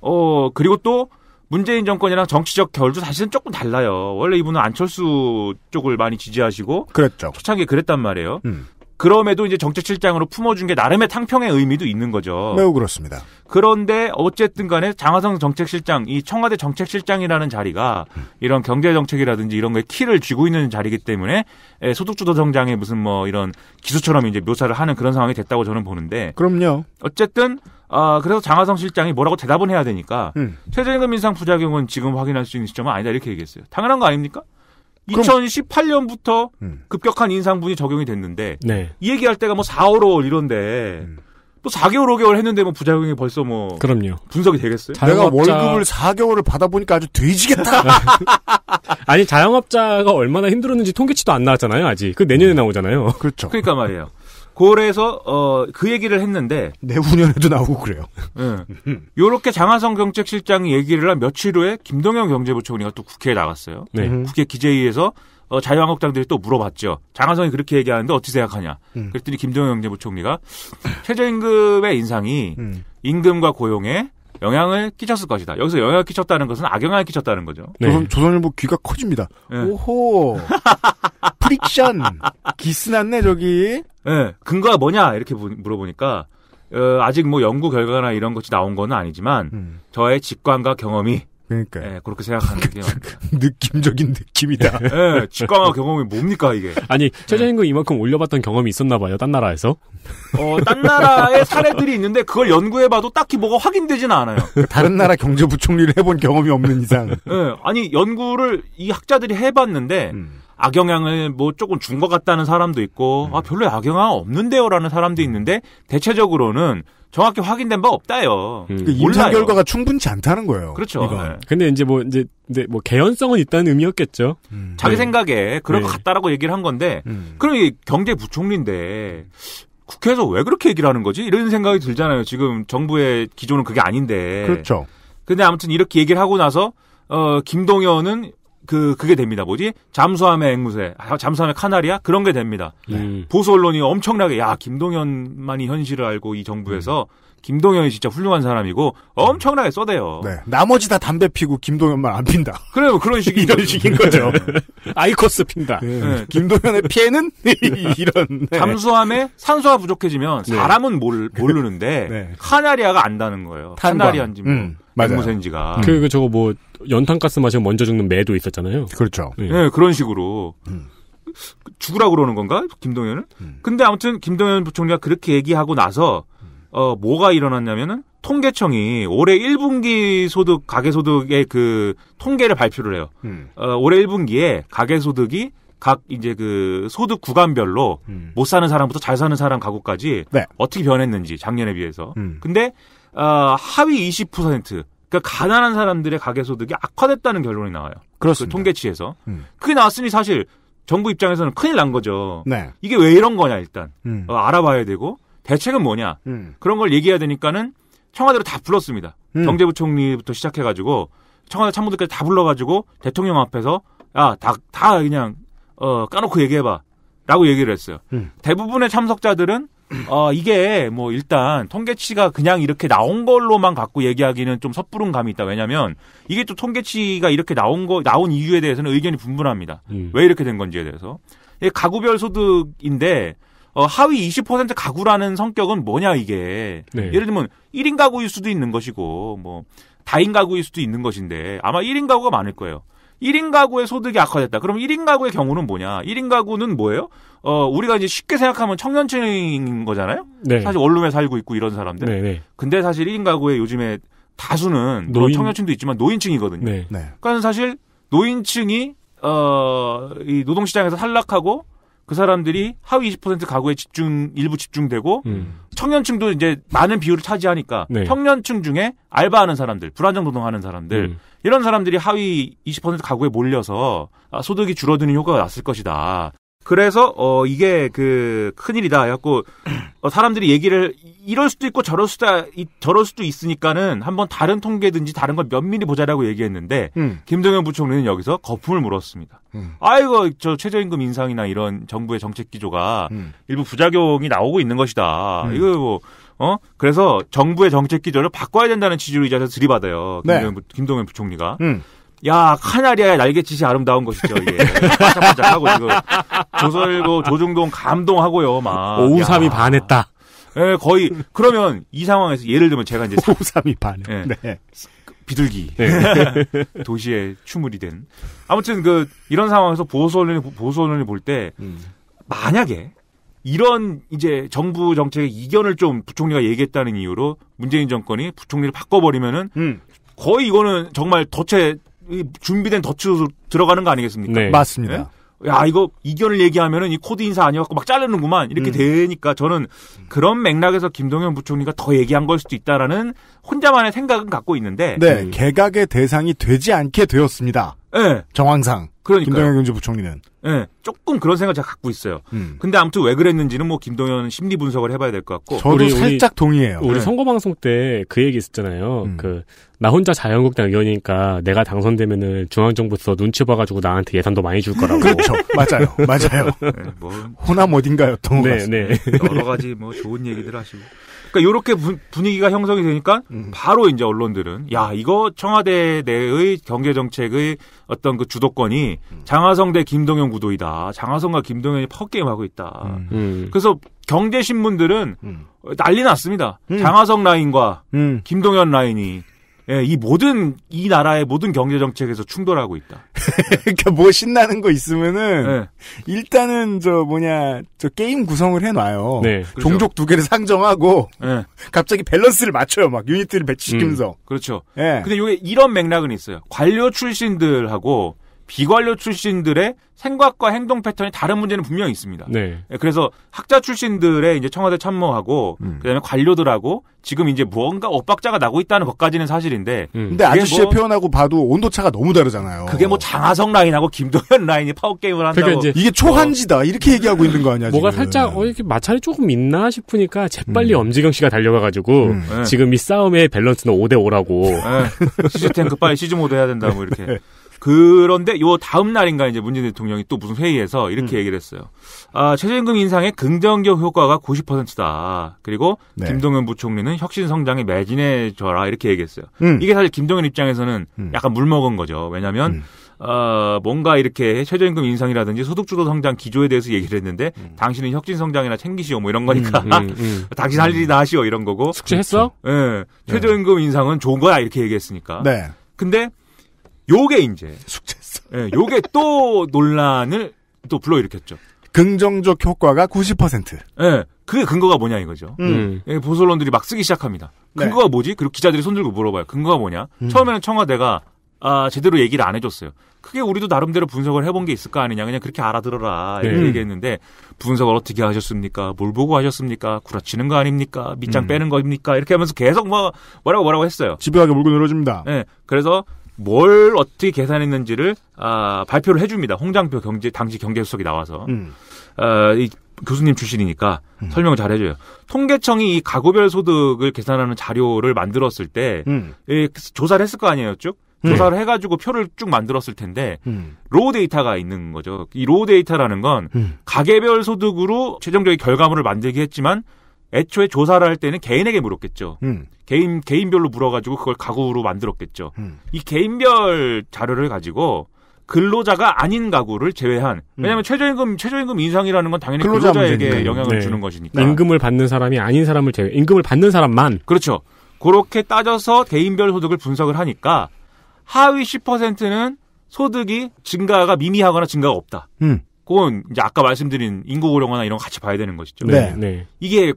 어 그리고 또 문재인 정권이랑 정치적 결도 사실은 조금 달라요. 원래 이분은 안철수 쪽을 많이 지지하시고 그랬죠. 초창기에 그랬단 말이에요. 음. 그럼에도 이제 정책실장으로 품어준 게 나름의 탕평의 의미도 있는 거죠. 매우 그렇습니다. 그런데 어쨌든 간에 장하성 정책실장, 이 청와대 정책실장이라는 자리가 음. 이런 경제정책이라든지 이런 거에 키를 쥐고 있는 자리이기 때문에 소득주도 성장의 무슨 뭐 이런 기수처럼 이제 묘사를 하는 그런 상황이 됐다고 저는 보는데. 그럼요. 어쨌든 아, 그래서 장하성 실장이 뭐라고 대답은 해야 되니까 음. 최저임금 인상 부작용은 지금 확인할 수 있는 시점은 아니다 이렇게 얘기했어요. 당연한 거 아닙니까? 2018년부터 음. 급격한 인상분이 적용이 됐는데 네. 이 얘기할 때가 뭐 4, 5월 이런데 음. 또 뭐 4개월, 5개월 했는데 뭐 부작용이 벌써 뭐 그럼요. 분석이 되겠어요? 자영업자... 내가 월급을 4개월을 받아보니까 아주 뒤지겠다. 아니 자영업자가 얼마나 힘들었는지 통계치도 안 나왔잖아요 아직. 그 내년에 음. 나오잖아요. 그렇죠. 그러니까 말이에요. 고래에서 어, 그 얘기를 했는데 내후년에도 나오고 그래요. 이렇게 예. 네. 장하성 경책실장이 얘기를 한 며칠 후에 김동영 경제부 총리가 또 국회에 나갔어요. 네. 음. 국회 기재위에서 어, 자유한국당들이 또 물어봤죠. 장하성이 그렇게 얘기하는데 어떻게 생각하냐. 음. 그랬더니 김동영 경제부 총리가 최저임금의 인상이 음. 임금과 고용에 영향을 끼쳤을 것이다. 여기서 영향을 끼쳤다는 것은 악영향을 끼쳤다는 거죠. 네. 조선, 조선일보 귀가 커집니다. 네. 오호. 프릭션. 기스 났네, 저기. 예, 근거가 뭐냐 이렇게 물어보니까 어, 아직 뭐 연구 결과나 이런 것이 나온 건 아니지만 음. 저의 직관과 경험이 그러니까 예, 그렇게 생각하는 게 그러니까 느낌적인 느낌이다. 예, 직관과 경험이 뭡니까 이게? 아니 예. 최저임금 예. 이만큼 올려봤던 경험이 있었나 봐요. 딴 나라에서? 어, 딴 나라의 사례들이 있는데 그걸 연구해봐도 딱히 뭐가 확인되지는 않아요. 다른 나라 경제부총리를 해본 경험이 없는 이상. 예, 아니 연구를 이 학자들이 해봤는데. 음. 악영향을 뭐 조금 준 것 같다는 사람도 있고 음. 아 별로 악영향 없는데요라는 사람도 있는데 대체적으로는 정확히 확인된 바 없다요. 음. 그러니까 임상 결과가 충분치 않다는 거예요. 그렇죠. 이건. 네. 근데 이제 뭐 이제 근데 뭐 개연성은 있다는 의미였겠죠. 음. 자기 네. 생각에 그럴 네. 것 같다라고 얘기를 한 건데 음. 그럼 이 경제부총리인데 국회에서 왜 그렇게 얘기를 하는 거지? 이런 생각이 들잖아요. 지금 정부의 기조는 그게 아닌데. 그렇죠. 근데 아무튼 이렇게 얘기를 하고 나서 어 김동연은 그 그게 됩니다. 뭐지? 잠수함의 앵무새, 아, 잠수함의 카나리아 그런 게 됩니다. 네. 보수 언론이 엄청나게 야 김동연만이 현실을 알고 이 정부에서 음. 김동현이 진짜 훌륭한 사람이고 엄청나게 쏘대요. 네. 나머지 다 담배 피고 김동현만 안 핀다. 그래요. 그런 식인 이런 거죠. 식인 거죠. 네. 아이코스 핀다. 네. 네. 김동현의 피해는 이런 네. 잠수함에 산소가 부족해지면 네. 사람은 몰, 모르는데 네. 카나리아가 안다는 거예요. 카나리안지 뭐. 음. 무생지가 음. 그, 그, 저거 뭐, 연탄가스 마시면 먼저 죽는 매도 있었잖아요. 그렇죠. 네, 그런 식으로. 음. 죽으라 고 그러는 건가? 김동현은? 음. 근데 아무튼 김동현 부총리가 그렇게 얘기하고 나서 어, 뭐가 일어났냐면은 통계청이 올해 1분기 소득 가계 소득의 그 통계를 발표를 해요. 음. 어, 올해 1분기에 가계 소득이 각 이제 그 소득 구간별로 음. 못 사는 사람부터 잘 사는 사람 가구까지 네. 어떻게 변했는지 작년에 비해서. 음. 근데 어, 하위 20% 그러니까 가난한 사람들의 가계 소득이 악화됐다는 결론이 나와요. 그 그렇습니다. 그 통계치에서 음. 그게 나왔으니 사실 정부 입장에서는 큰일 난 거죠. 네. 이게 왜 이런 거냐 일단 음. 어, 알아봐야 되고 대책은 뭐냐 음. 그런 걸 얘기해야 되니까는 청와대로 다 불렀습니다. 음. 경제부총리부터 시작해가지고 청와대 참모들까지 다 불러가지고 대통령 앞에서 야다다 다 그냥 어 까놓고 얘기해봐라고 얘기를 했어요. 음. 대부분의 참석자들은 어 이게 뭐 일단 통계치가 그냥 이렇게 나온 걸로만 갖고 얘기하기는 좀 섣부른 감이 있다. 왜냐면 이게 또 통계치가 이렇게 나온 거 나온 이유에 대해서는 의견이 분분합니다. 예. 왜 이렇게 된 건지에 대해서 가구별 소득인데 어, 하위 20% 가구라는 성격은 뭐냐 이게. 네. 예를 들면 1인 가구일 수도 있는 것이고 뭐 다인 가구일 수도 있는 것인데 아마 1인 가구가 많을 거예요. 1인 가구의 소득이 악화됐다. 그럼 1인 가구의 경우는 뭐냐? 1인 가구는 뭐예요? 어, 우리가 이제 쉽게 생각하면 청년층인 거잖아요? 네. 사실 원룸에 살고 있고 이런 사람들. 네네. 네. 근데 사실 1인 가구의 요즘에 다수는 뭐 노인... 청년층도 있지만 노인층이거든요. 네. 네. 그러니까 사실 노인층이 어, 이 노동시장에서 탈락하고 그 사람들이 하위 20% 가구에 집중 일부 집중되고 음. 청년층도 이제 많은 비율을 차지하니까 네. 청년층 중에 알바하는 사람들, 불안정 노동하는 사람들 음. 이런 사람들이 하위 20% 가구에 몰려서 아, 소득이 줄어드는 효과가 났을 것이다. 그래서 어 이게 그 큰일이다. 해 갖고 어, 사람들이 얘기를 이럴 수도 있고 저럴 수도 이, 저럴 수도 있으니까는 한번 다른 통계든지 다른 걸 면밀히 보자라고 얘기했는데 음. 김동연 부총리는 여기서 거품을 물었습니다. 음. 아이고 저 최저임금 인상이나 이런 정부의 정책 기조가 음. 일부 부작용이 나오고 있는 것이다. 음. 이거 뭐 어? 그래서 정부의 정책 기조를 바꿔야 된다는 취지로 이 자리에서 들이받아요. 김동연, 네. 김동연 부총리가. 음. 야 카나리아의 날갯짓이 아름다운 것이죠. 이짝바짝하고 이거 조선일보 조중동 감동하고요. 막 오우삼이 반했다. 예, 거의 그러면 이 상황에서 예를 들면 제가 이제 오우삼이 반해. 예, 네. 비둘기 네. 도시의 추물이 된 아무튼 그 이런 상황에서 보수 언론이 보수 언론이 볼때 음. 만약에 이런 이제 정부 정책의 이견을 좀 부총리가 얘기했다는 이유로 문재인 정권이 부총리를 바꿔버리면은 음. 거의 이거는 정말 도체 준비된 덫으로 들어가는 거 아니겠습니까? 네. 예? 맞습니다. 네? 야 이거 이견을 얘기하면은 이 코드 인사 아니었고 막 자르는구만 이렇게 음. 되니까 저는 그런 맥락에서 김동현 부총리가 더 얘기한 걸 수도 있다라는 혼자만의 생각은 갖고 있는데 네 음. 개각의 대상이 되지 않게 되었습니다. 네. 정황상. 그러니까 김동현 경제부총리는. 네. 조금 그런 생각을 제가 갖고 있어요. 음. 근데 아무튼 왜 그랬는지는 뭐 김동현 심리 분석을 해봐야 될 것 같고. 저도 우리, 살짝 우리, 동의해요. 우리 네. 선거방송 때 그 얘기 있었잖아요. 음. 그, 나 혼자 자유한국당 의원이니까 내가 당선되면은 중앙정부에서 눈치 봐가지고 나한테 예산도 많이 줄 거라고. 그렇죠. 맞아요. 맞아요. 네, 뭐. 호남 어딘가요, 또. 네, 네. 여러 가지 뭐 좋은 얘기들 하시고. 그러니까 이렇게 분위기가 형성이 되니까 음. 바로 이제 언론들은 야 이거 청와대 내의 경제 정책의 어떤 그 주도권이 음. 장하성 대 김동연 구도이다. 장하성과 김동연이 퍼게임하고 있다. 음. 음. 그래서 경제 신문들은 음. 난리 났습니다. 음. 장하성 라인과 김동연 라인이 예, 이 모든 이 나라의 모든 경제 정책에서 충돌하고 있다. 그러니까 뭐 신나는 거 있으면은 네. 일단은 저 뭐냐 저 게임 구성을 해놔요. 네, 그렇죠. 종족 그렇죠. 두 개를 상정하고 네. 갑자기 밸런스를 맞춰요. 막유니트를 음, 배치시키면서. 음, 그렇죠. 예. 근데 요게 이런 맥락은 있어요. 관료 출신들하고 비관료 출신들의 생각과 행동 패턴이 다른 문제는 분명히 있습니다. 네. 예, 그래서 학자 출신들의 이제 청와대 참모하고 음. 그다음에 관료들하고 지금 이제 무언가 엇박자가 나고 있다는 것까지는 사실인데. 음. 근데 아저씨의 뭐, 표현하고 봐도 온도 차가 너무 다르잖아요. 그게 뭐 장하성 라인하고 김도현 라인이 파워 게임을 한다고. 그러니까 이제, 이게 초한지다 뭐 이렇게 얘기하고 있는 거 아니야? 뭐가 살짝 어 이렇게 마찰이 조금 있나 싶으니까 재빨리 음. 엄지경 씨가 달려가가지고 음. 네. 지금 이 싸움의 밸런스는 5대 5라고. 시즌 탱크 빨리 시즌 5도 해야 된다 뭐 이렇게. 네. 그런데 요 다음 날인가 이제 문재인 대통령이 또 무슨 회의에서 이렇게 음. 얘기를 했어요. 아, 최저임금 인상의 긍정적 효과가 90%다. 그리고 네. 김동연 부총리는 혁신 성장에 매진해줘라 이렇게 얘기했어요. 음. 이게 사실 김동연 입장에서는 음. 약간 물 먹은 거죠. 왜냐하면 음. 어, 뭔가 이렇게 최저임금 인상이라든지 소득주도 성장 기조에 대해서 얘기를 했는데 음. 당신은 혁신 성장이나 챙기시오 뭐 이런 거니까 음, 음, 음. 당신 할 일이 음. 나시오 이런 거고 숙제했어? 예. 네. 최저임금 인상은 좋은 거야 이렇게 얘기했으니까. 네. 근데 요게 이제 숙제했어. 예, 요게 또 논란을 또 불러일으켰죠. 긍정적 효과가 90%. 예. 그게 근거가 뭐냐 이거죠. 음. 음. 예, 보수 론들이막 쓰기 시작합니다. 네. 근거가 네. 뭐지? 그리고 기자들이 손들고 물어봐요. 근거가 뭐냐? 음. 처음에는 청와대가 아, 제대로 얘기를 안 해줬어요. 그게 우리도 나름대로 분석을 해본 게 있을 거 아니냐. 그냥 그렇게 알아들어라. 이렇게 네. 얘기했는데, 분석을 어떻게 하셨습니까? 뭘 보고 하셨습니까? 구라치는 거 아닙니까? 밑장 음. 빼는 겁니까? 이렇게 하면서 계속 뭐, 뭐라고 뭐라고 했어요. 집요하게 물고 늘어집니다. 네. 그래서 뭘 어떻게 계산했는지를 아, 발표를 해줍니다. 홍장표 경제 당시 경제수석이 나와서 음. 아, 이 교수님 출신이니까 음. 설명을 잘 해줘요. 통계청이 이 가구별 소득을 계산하는 자료를 만들었을 때 음. 예, 조사를 했을 거 아니에요, 쭉. 음. 조사를 네. 해가지고 표를 쭉 만들었을 텐데 음. 로우 데이터가 있는 거죠. 이 로우 데이터라는 건 음. 가계별 소득으로 최종적인 결과물을 만들게 했지만 애초에 조사를 할 때는 개인에게 물었겠죠. 음. 개인 개인별로 물어가지고 그걸 가구로 만들었겠죠. 음. 이 개인별 자료를 가지고 근로자가 아닌 가구를 제외한 음. 왜냐하면 최저임금 최저임금 인상이라는 건 당연히 근로자 근로자에게 영향을 네. 주는 것이니까 임금을 받는 사람이 아닌 사람을 제외 임금을 받는 사람만 그렇죠. 그렇게 따져서 개인별 소득을 분석을 하니까 하위 10%는 소득이 증가가 미미하거나 증가가 없다. 음. 그건 이제 아까 말씀드린 인구 고령화나 이런 거 같이 봐야 되는 것이죠. 네. 네. 이게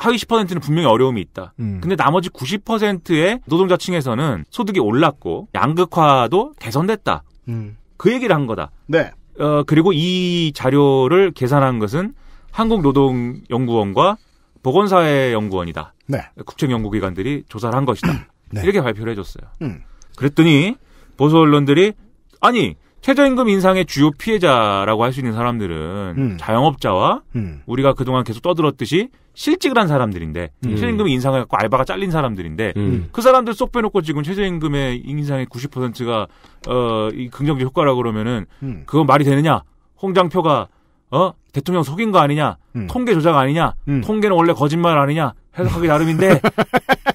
하위 10%는 분명히 어려움이 있다. 음. 근데 나머지 90%의 노동자층에서는 소득이 올랐고 양극화도 개선됐다. 음. 그 얘기를 한 거다. 네. 어, 그리고 이 자료를 계산한 것은 한국노동연구원과 보건사회연구원이다. 네. 국책연구기관들이 조사를 한 것이다. 네. 이렇게 발표를 해줬어요. 음. 그랬더니 보수 언론들이 아니 최저임금 인상의 주요 피해자라고 할 수 있는 사람들은 음. 자영업자와 음. 우리가 그동안 계속 떠들었듯이 실직을 한 사람들인데 음. 최저임금 인상을 갖고 알바가 잘린 사람들인데 음. 음. 그 사람들 쏙 빼놓고 지금 최저임금의 인상의 90%가 어 이 긍정적 효과라 고 그러면은 음. 그건 말이 되느냐? 홍장표가 어 대통령 속인 거 아니냐? 통계 조작 아니냐? 통계는 원래 거짓말 아니냐? 해석하기 나름인데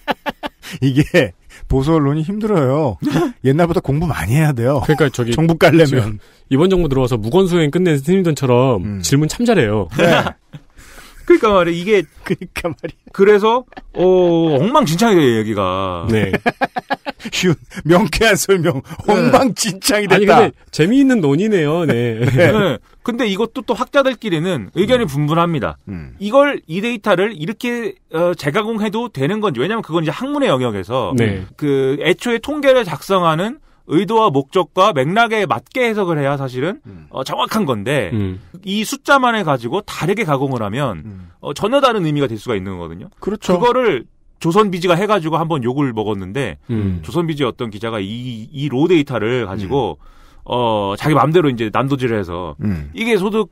이게 보수 언론이 힘들어요. 옛날보다 공부 많이 해야 돼요. 그러니까 저기 정부 깔려면 이번 정부 들어와서 무건수행 끝낸 스님돈처럼 음. 질문 참 잘해요. 네. 그러니까 말이야 이게 그러니까 말이야. 그래서 어 엉망진창이 래요 얘기가. 네. 쉬운 명쾌한 설명. 네. 엉망진창이 됐다. 아니 근데 재미있는 논의네요. 네. 네. 네. 근데 이것도 또 학자들끼리는 의견이 음. 분분합니다. 음. 이걸 이 데이터를 이렇게 어, 재가공해도 되는 건지 왜냐하면 그건 이제 학문의 영역에서 네. 그 애초에 통계를 작성하는 의도와 목적과 맥락에 맞게 해석을 해야 사실은 음. 어, 정확한 건데 음. 이 숫자만을 가지고 다르게 가공을 하면 음. 어, 전혀 다른 의미가 될 수가 있는 거거든요. 그렇죠. 그거를 조선비지가 해가지고 한번 욕을 먹었는데 음. 조선비지 어떤 기자가 이 이 로 데이터를 가지고 음. 어 자기 마음대로 이제 난도질을 해서 음. 이게 소득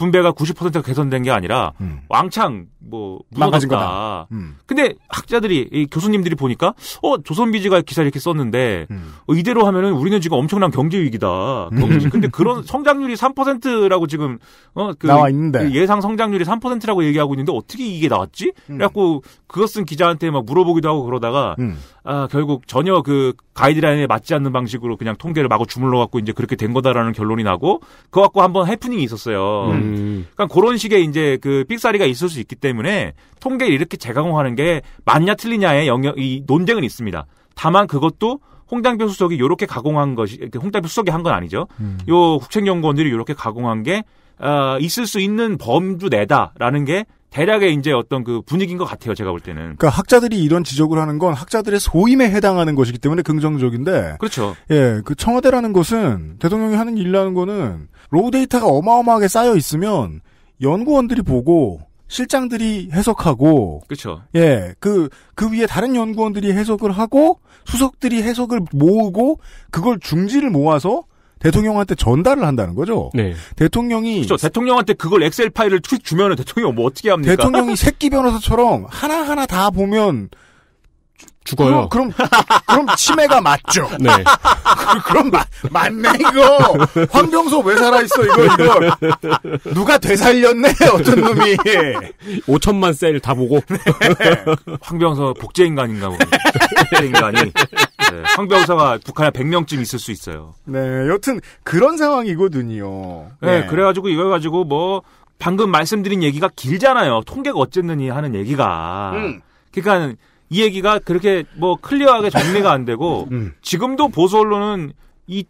분배가 90% 개선된 게 아니라 음. 왕창 뭐 망가진 거다. 음. 근데 학자들이 이 교수님들이 보니까 어 조선비지가 기사 이렇게 썼는데 음. 어, 이대로 하면은 우리는 지금 엄청난 경제 위기다. 음. 경 근데 그런 성장률이 3%라고 지금 어그 나와 있는데 그 예상 성장률이 3%라고 얘기하고 있는데 어떻게 이게 나왔지? 음. 그래갖고 그것 쓴 기자한테 막 물어보기도 하고 그러다가 음. 아 결국 전혀 그 가이드라인에 맞지 않는 방식으로 그냥 통계를 마구 주물러 갖고 이제 그렇게 된 거다라는 결론이 나고 그거 갖고 한번 해프닝이 있었어요. 음. 그러니까 그런 식의 이제 그 삑사리가 있을 수 있기 때문에 통계를 이렇게 재가공하는 게 맞냐 틀리냐의 영역 이 논쟁은 있습니다. 다만 그것도 홍당표 수석이 이렇게 가공한 것이 홍당표 수석이 한 건 아니죠. 음. 요 국책연구원들이 이렇게 가공한 게 어, 있을 수 있는 범주 내다라는 게 대략의 이제 어떤 그 분위기인 것 같아요. 제가 볼 때는. 그러니까 학자들이 이런 지적을 하는 건 학자들의 소임에 해당하는 것이기 때문에 긍정적인데. 그렇죠. 예, 그 청와대라는 것은 대통령이 하는 일이라는 거는 로우 데이터가 어마어마하게 쌓여 있으면 연구원들이 보고 실장들이 해석하고 그렇죠. 예. 그그 그 위에 다른 연구원들이 해석을 하고 수석들이 해석을 모으고 그걸 중지를 모아서 대통령한테 전달을 한다는 거죠. 네. 대통령이 그렇죠. 대통령한테 그걸 엑셀 파일을 주면은 대통령 뭐 어떻게 합니까? 대통령이 새끼 변호사처럼 하나 하나 다 보면 죽어요. 그럼 그럼, 그럼 치매가 맞죠. 네. 그럼 맞 맞네 이거. 황병소 왜 살아 있어 이거 이거. 누가 되살렸네 어떤 놈이. 5천만 셀 다 보고. 네. 황병소 복제 인간인가 보네. 복제 인간이. 네. 황병소가 북한에 100명쯤 있을 수 있어요. 네, 여튼 그런 상황이거든요. 네, 네. 그래가지고 이걸 가지고 뭐 방금 말씀드린 얘기가 길잖아요. 통계가 어쨌느니 하는 얘기가. 음. 그러니까 이 얘기가 그렇게 뭐 클리어하게 정리가 안 되고 음. 지금도 보수 언론은 이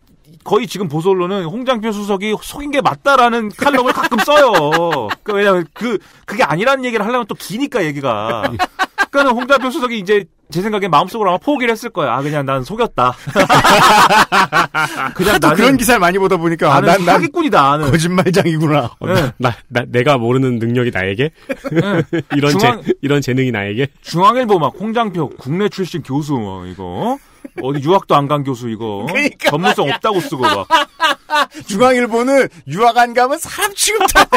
거의 지금 보수 언론은 홍장표 수석이 속인 게 맞다라는 칼럼을 가끔 써요. 그러니까 왜냐면 그 그게 아니라는 얘기를 하려면 또 기니까 얘기가 그 약간은 홍준표 수석이 이제 제 생각에 마음속으로 아마 포기를 했을 거야. 아, 그냥 난 속였다. 그냥 나는, 그런 기사를 많이 보다 보니까 아, 난, 난 사기꾼이다. 나는. 거짓말장이구나. 어, 네. 나, 나, 내가 모르는 능력이 나에게 네. 이런 중앙, 재, 이런 재능이 나에게 중앙일보 막 홍장표 국내 출신 교수 뭐 이거 어디 유학도 안 간 교수 이거 그러니까 전문성 말이야. 없다고 쓰고 막 중앙일보는 유학 안 가면 사람 취급하네.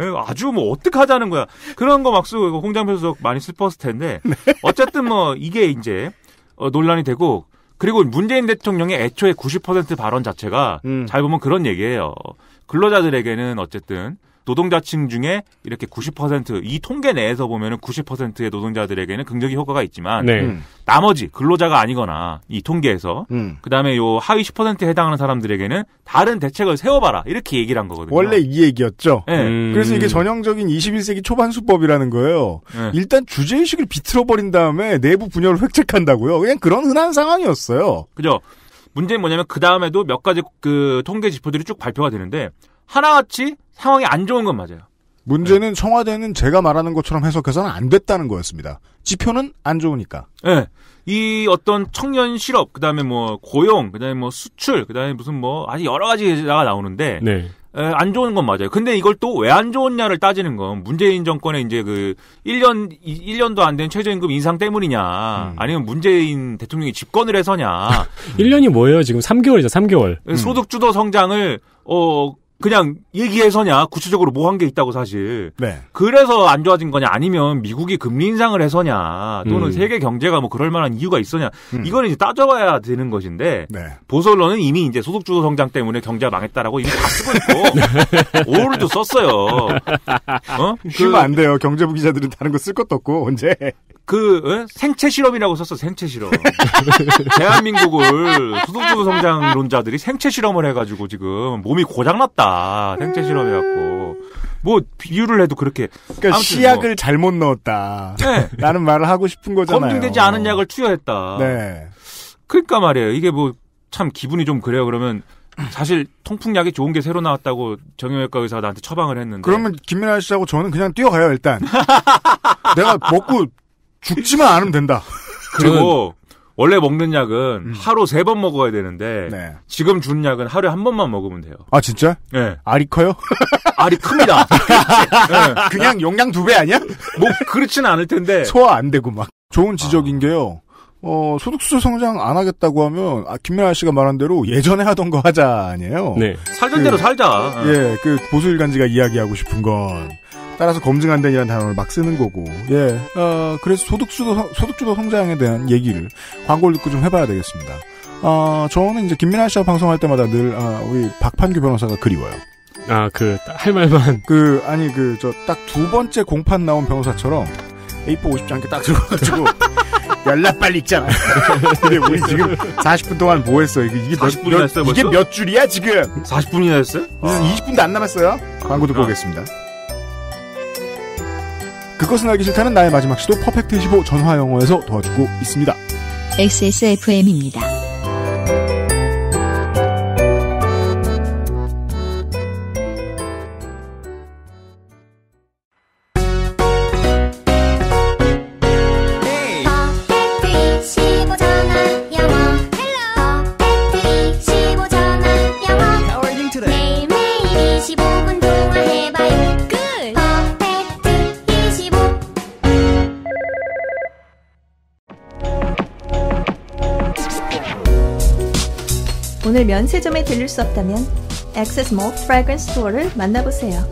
예, 아주 뭐 어떡하자는 거야. 그런 거 막 쓰고 홍장표 소속 많이 슬펐을 텐데 어쨌든 뭐 이게 이제 어, 논란이 되고 그리고 문재인 대통령의 애초에 90% 발언 자체가 음. 잘 보면 그런 얘기예요. 근로자들에게는 어쨌든 노동자층 중에 이렇게 90%이 통계 내에서 보면은 90%의 노동자들에게는 긍정적 효과가 있지만 네. 음. 나머지 근로자가 아니거나 이 통계에서 음. 그다음에 요 하위 10%에 해당하는 사람들에게는 다른 대책을 세워봐라 이렇게 얘기를 한 거거든요. 원래 이 얘기였죠. 네. 음. 그래서 이게 전형적인 21세기 초반 수법이라는 거예요. 네. 일단 주제 의식을 비틀어 버린 다음에 내부 분열을 획책한다고요. 그냥 그런 흔한 상황이었어요. 그죠. 문제는 뭐냐면 그 다음에도 몇 가지 그 통계 지표들이 쭉 발표가 되는데 하나같이 상황이 안 좋은 건 맞아요. 문제는 네. 청와대는 제가 말하는 것처럼 해석해서는 안 됐다는 거였습니다. 지표는 안 좋으니까. 네. 이 어떤 청년 실업, 그 다음에 뭐 고용, 그 다음에 뭐 수출, 그 다음에 무슨 뭐 아주 여러 가지가 나오는데. 네. 에, 예, 안 좋은 건 맞아요. 근데 이걸 또 왜 안 좋은냐를 따지는 건 문재인 정권의 이제 그 1년, 1년도 안 된 최저임금 인상 때문이냐, 음. 아니면 문재인 대통령이 집권을 해서냐. 1년이 뭐예요? 지금 3개월이죠, 3개월. 예, 소득주도 성장을, 어, 그냥 얘기해서냐 구체적으로 뭐 한 게 있다고 사실. 네. 그래서 안 좋아진 거냐 아니면 미국이 금리 인상을 해서냐 또는 음. 세계 경제가 뭐 그럴 만한 이유가 있었냐 음. 이거는 이제 따져봐야 되는 것인데 네. 보수 언론은 이미 이제 소득 주도 성장 때문에 경제가 망했다라고 이미 다 쓰고 있고 네. 오늘도 썼어요. 어? 쉬면 그, 안 돼요. 경제부 기자들은 다른 거 쓸 것도 없고 언제. 그 에? 어? 생체 실험이라고 썼어 생체 실험. 대한민국을 소득주도 성장론자들이 생체 실험을 해가지고 지금 몸이 고장났다. 했다. 생체 실험해갖고. 뭐 비유를 해도 그렇게 그니까 뭐 시약을 뭐. 잘못 넣었다. 네. 라는 말을 하고 싶은 거잖아요. 검증되지 않은 약을 투여했다. 네. 그러니까 말이에요. 이게 뭐 참 기분이 좀 그래요. 그러면 사실 통풍약이 좋은 게 새로 나왔다고 정형외과 의사가 나한테 처방을 했는데 그러면 김민아 씨하고 저는 그냥 뛰어가요 일단 내가 먹고 죽지만 않으면 된다 그리고 원래 먹는 약은 음. 하루 세 번 먹어야 되는데 네. 지금 준 약은 하루에 한 번만 먹으면 돼요. 아 진짜? 네. 알이 커요? 알이 큽니다. 네. 그냥 용량 두 배 아니야? 뭐 그렇진 않을 텐데 소화 안 되고 막 좋은 지적인 아. 게요. 어, 소득수저 성장 안 하겠다고 하면, 아, 김민아 씨가 말한 대로 예전에 하던 거 하자 아니에요? 네. 살던 그, 대로 살자. 예, 그 보수일간지가 이야기하고 싶은 건, 따라서 검증 안 된이라는 단어를 막 쓰는 거고. 예. 어, 그래서 소득주도, 소득주도 성장에 대한 얘기를 광고를 듣고 좀 해봐야 되겠습니다. 어, 저는 이제 김민아 씨와 방송할 때마다 늘, 아, 우리 박판규 변호사가 그리워요. 아, 그, 할 말만. 그, 아니, 그, 저, 딱 두 번째 공판 나온 변호사처럼 A4 50장 이렇게 딱 들어가지고. 가 연락 빨리 있잖아 근데 우리 지금 40분 동안 뭐 했어? 이게, 이게 몇, 분이나 했어요, 이게 벌써? 몇 줄이야, 지금? 40분이나 했어요? 아. 20분도 안 남았어요. 아, 광고 듣고 아. 오겠습니다. 그것은 알기 싫다는 나의 마지막 시도 퍼펙트 15 전화 영어에서 도와주고 있습니다. XSFM입니다. 오늘 면세점에 들릴 수 없다면 액세스몰 프라그런스 스토어를 만나보세요.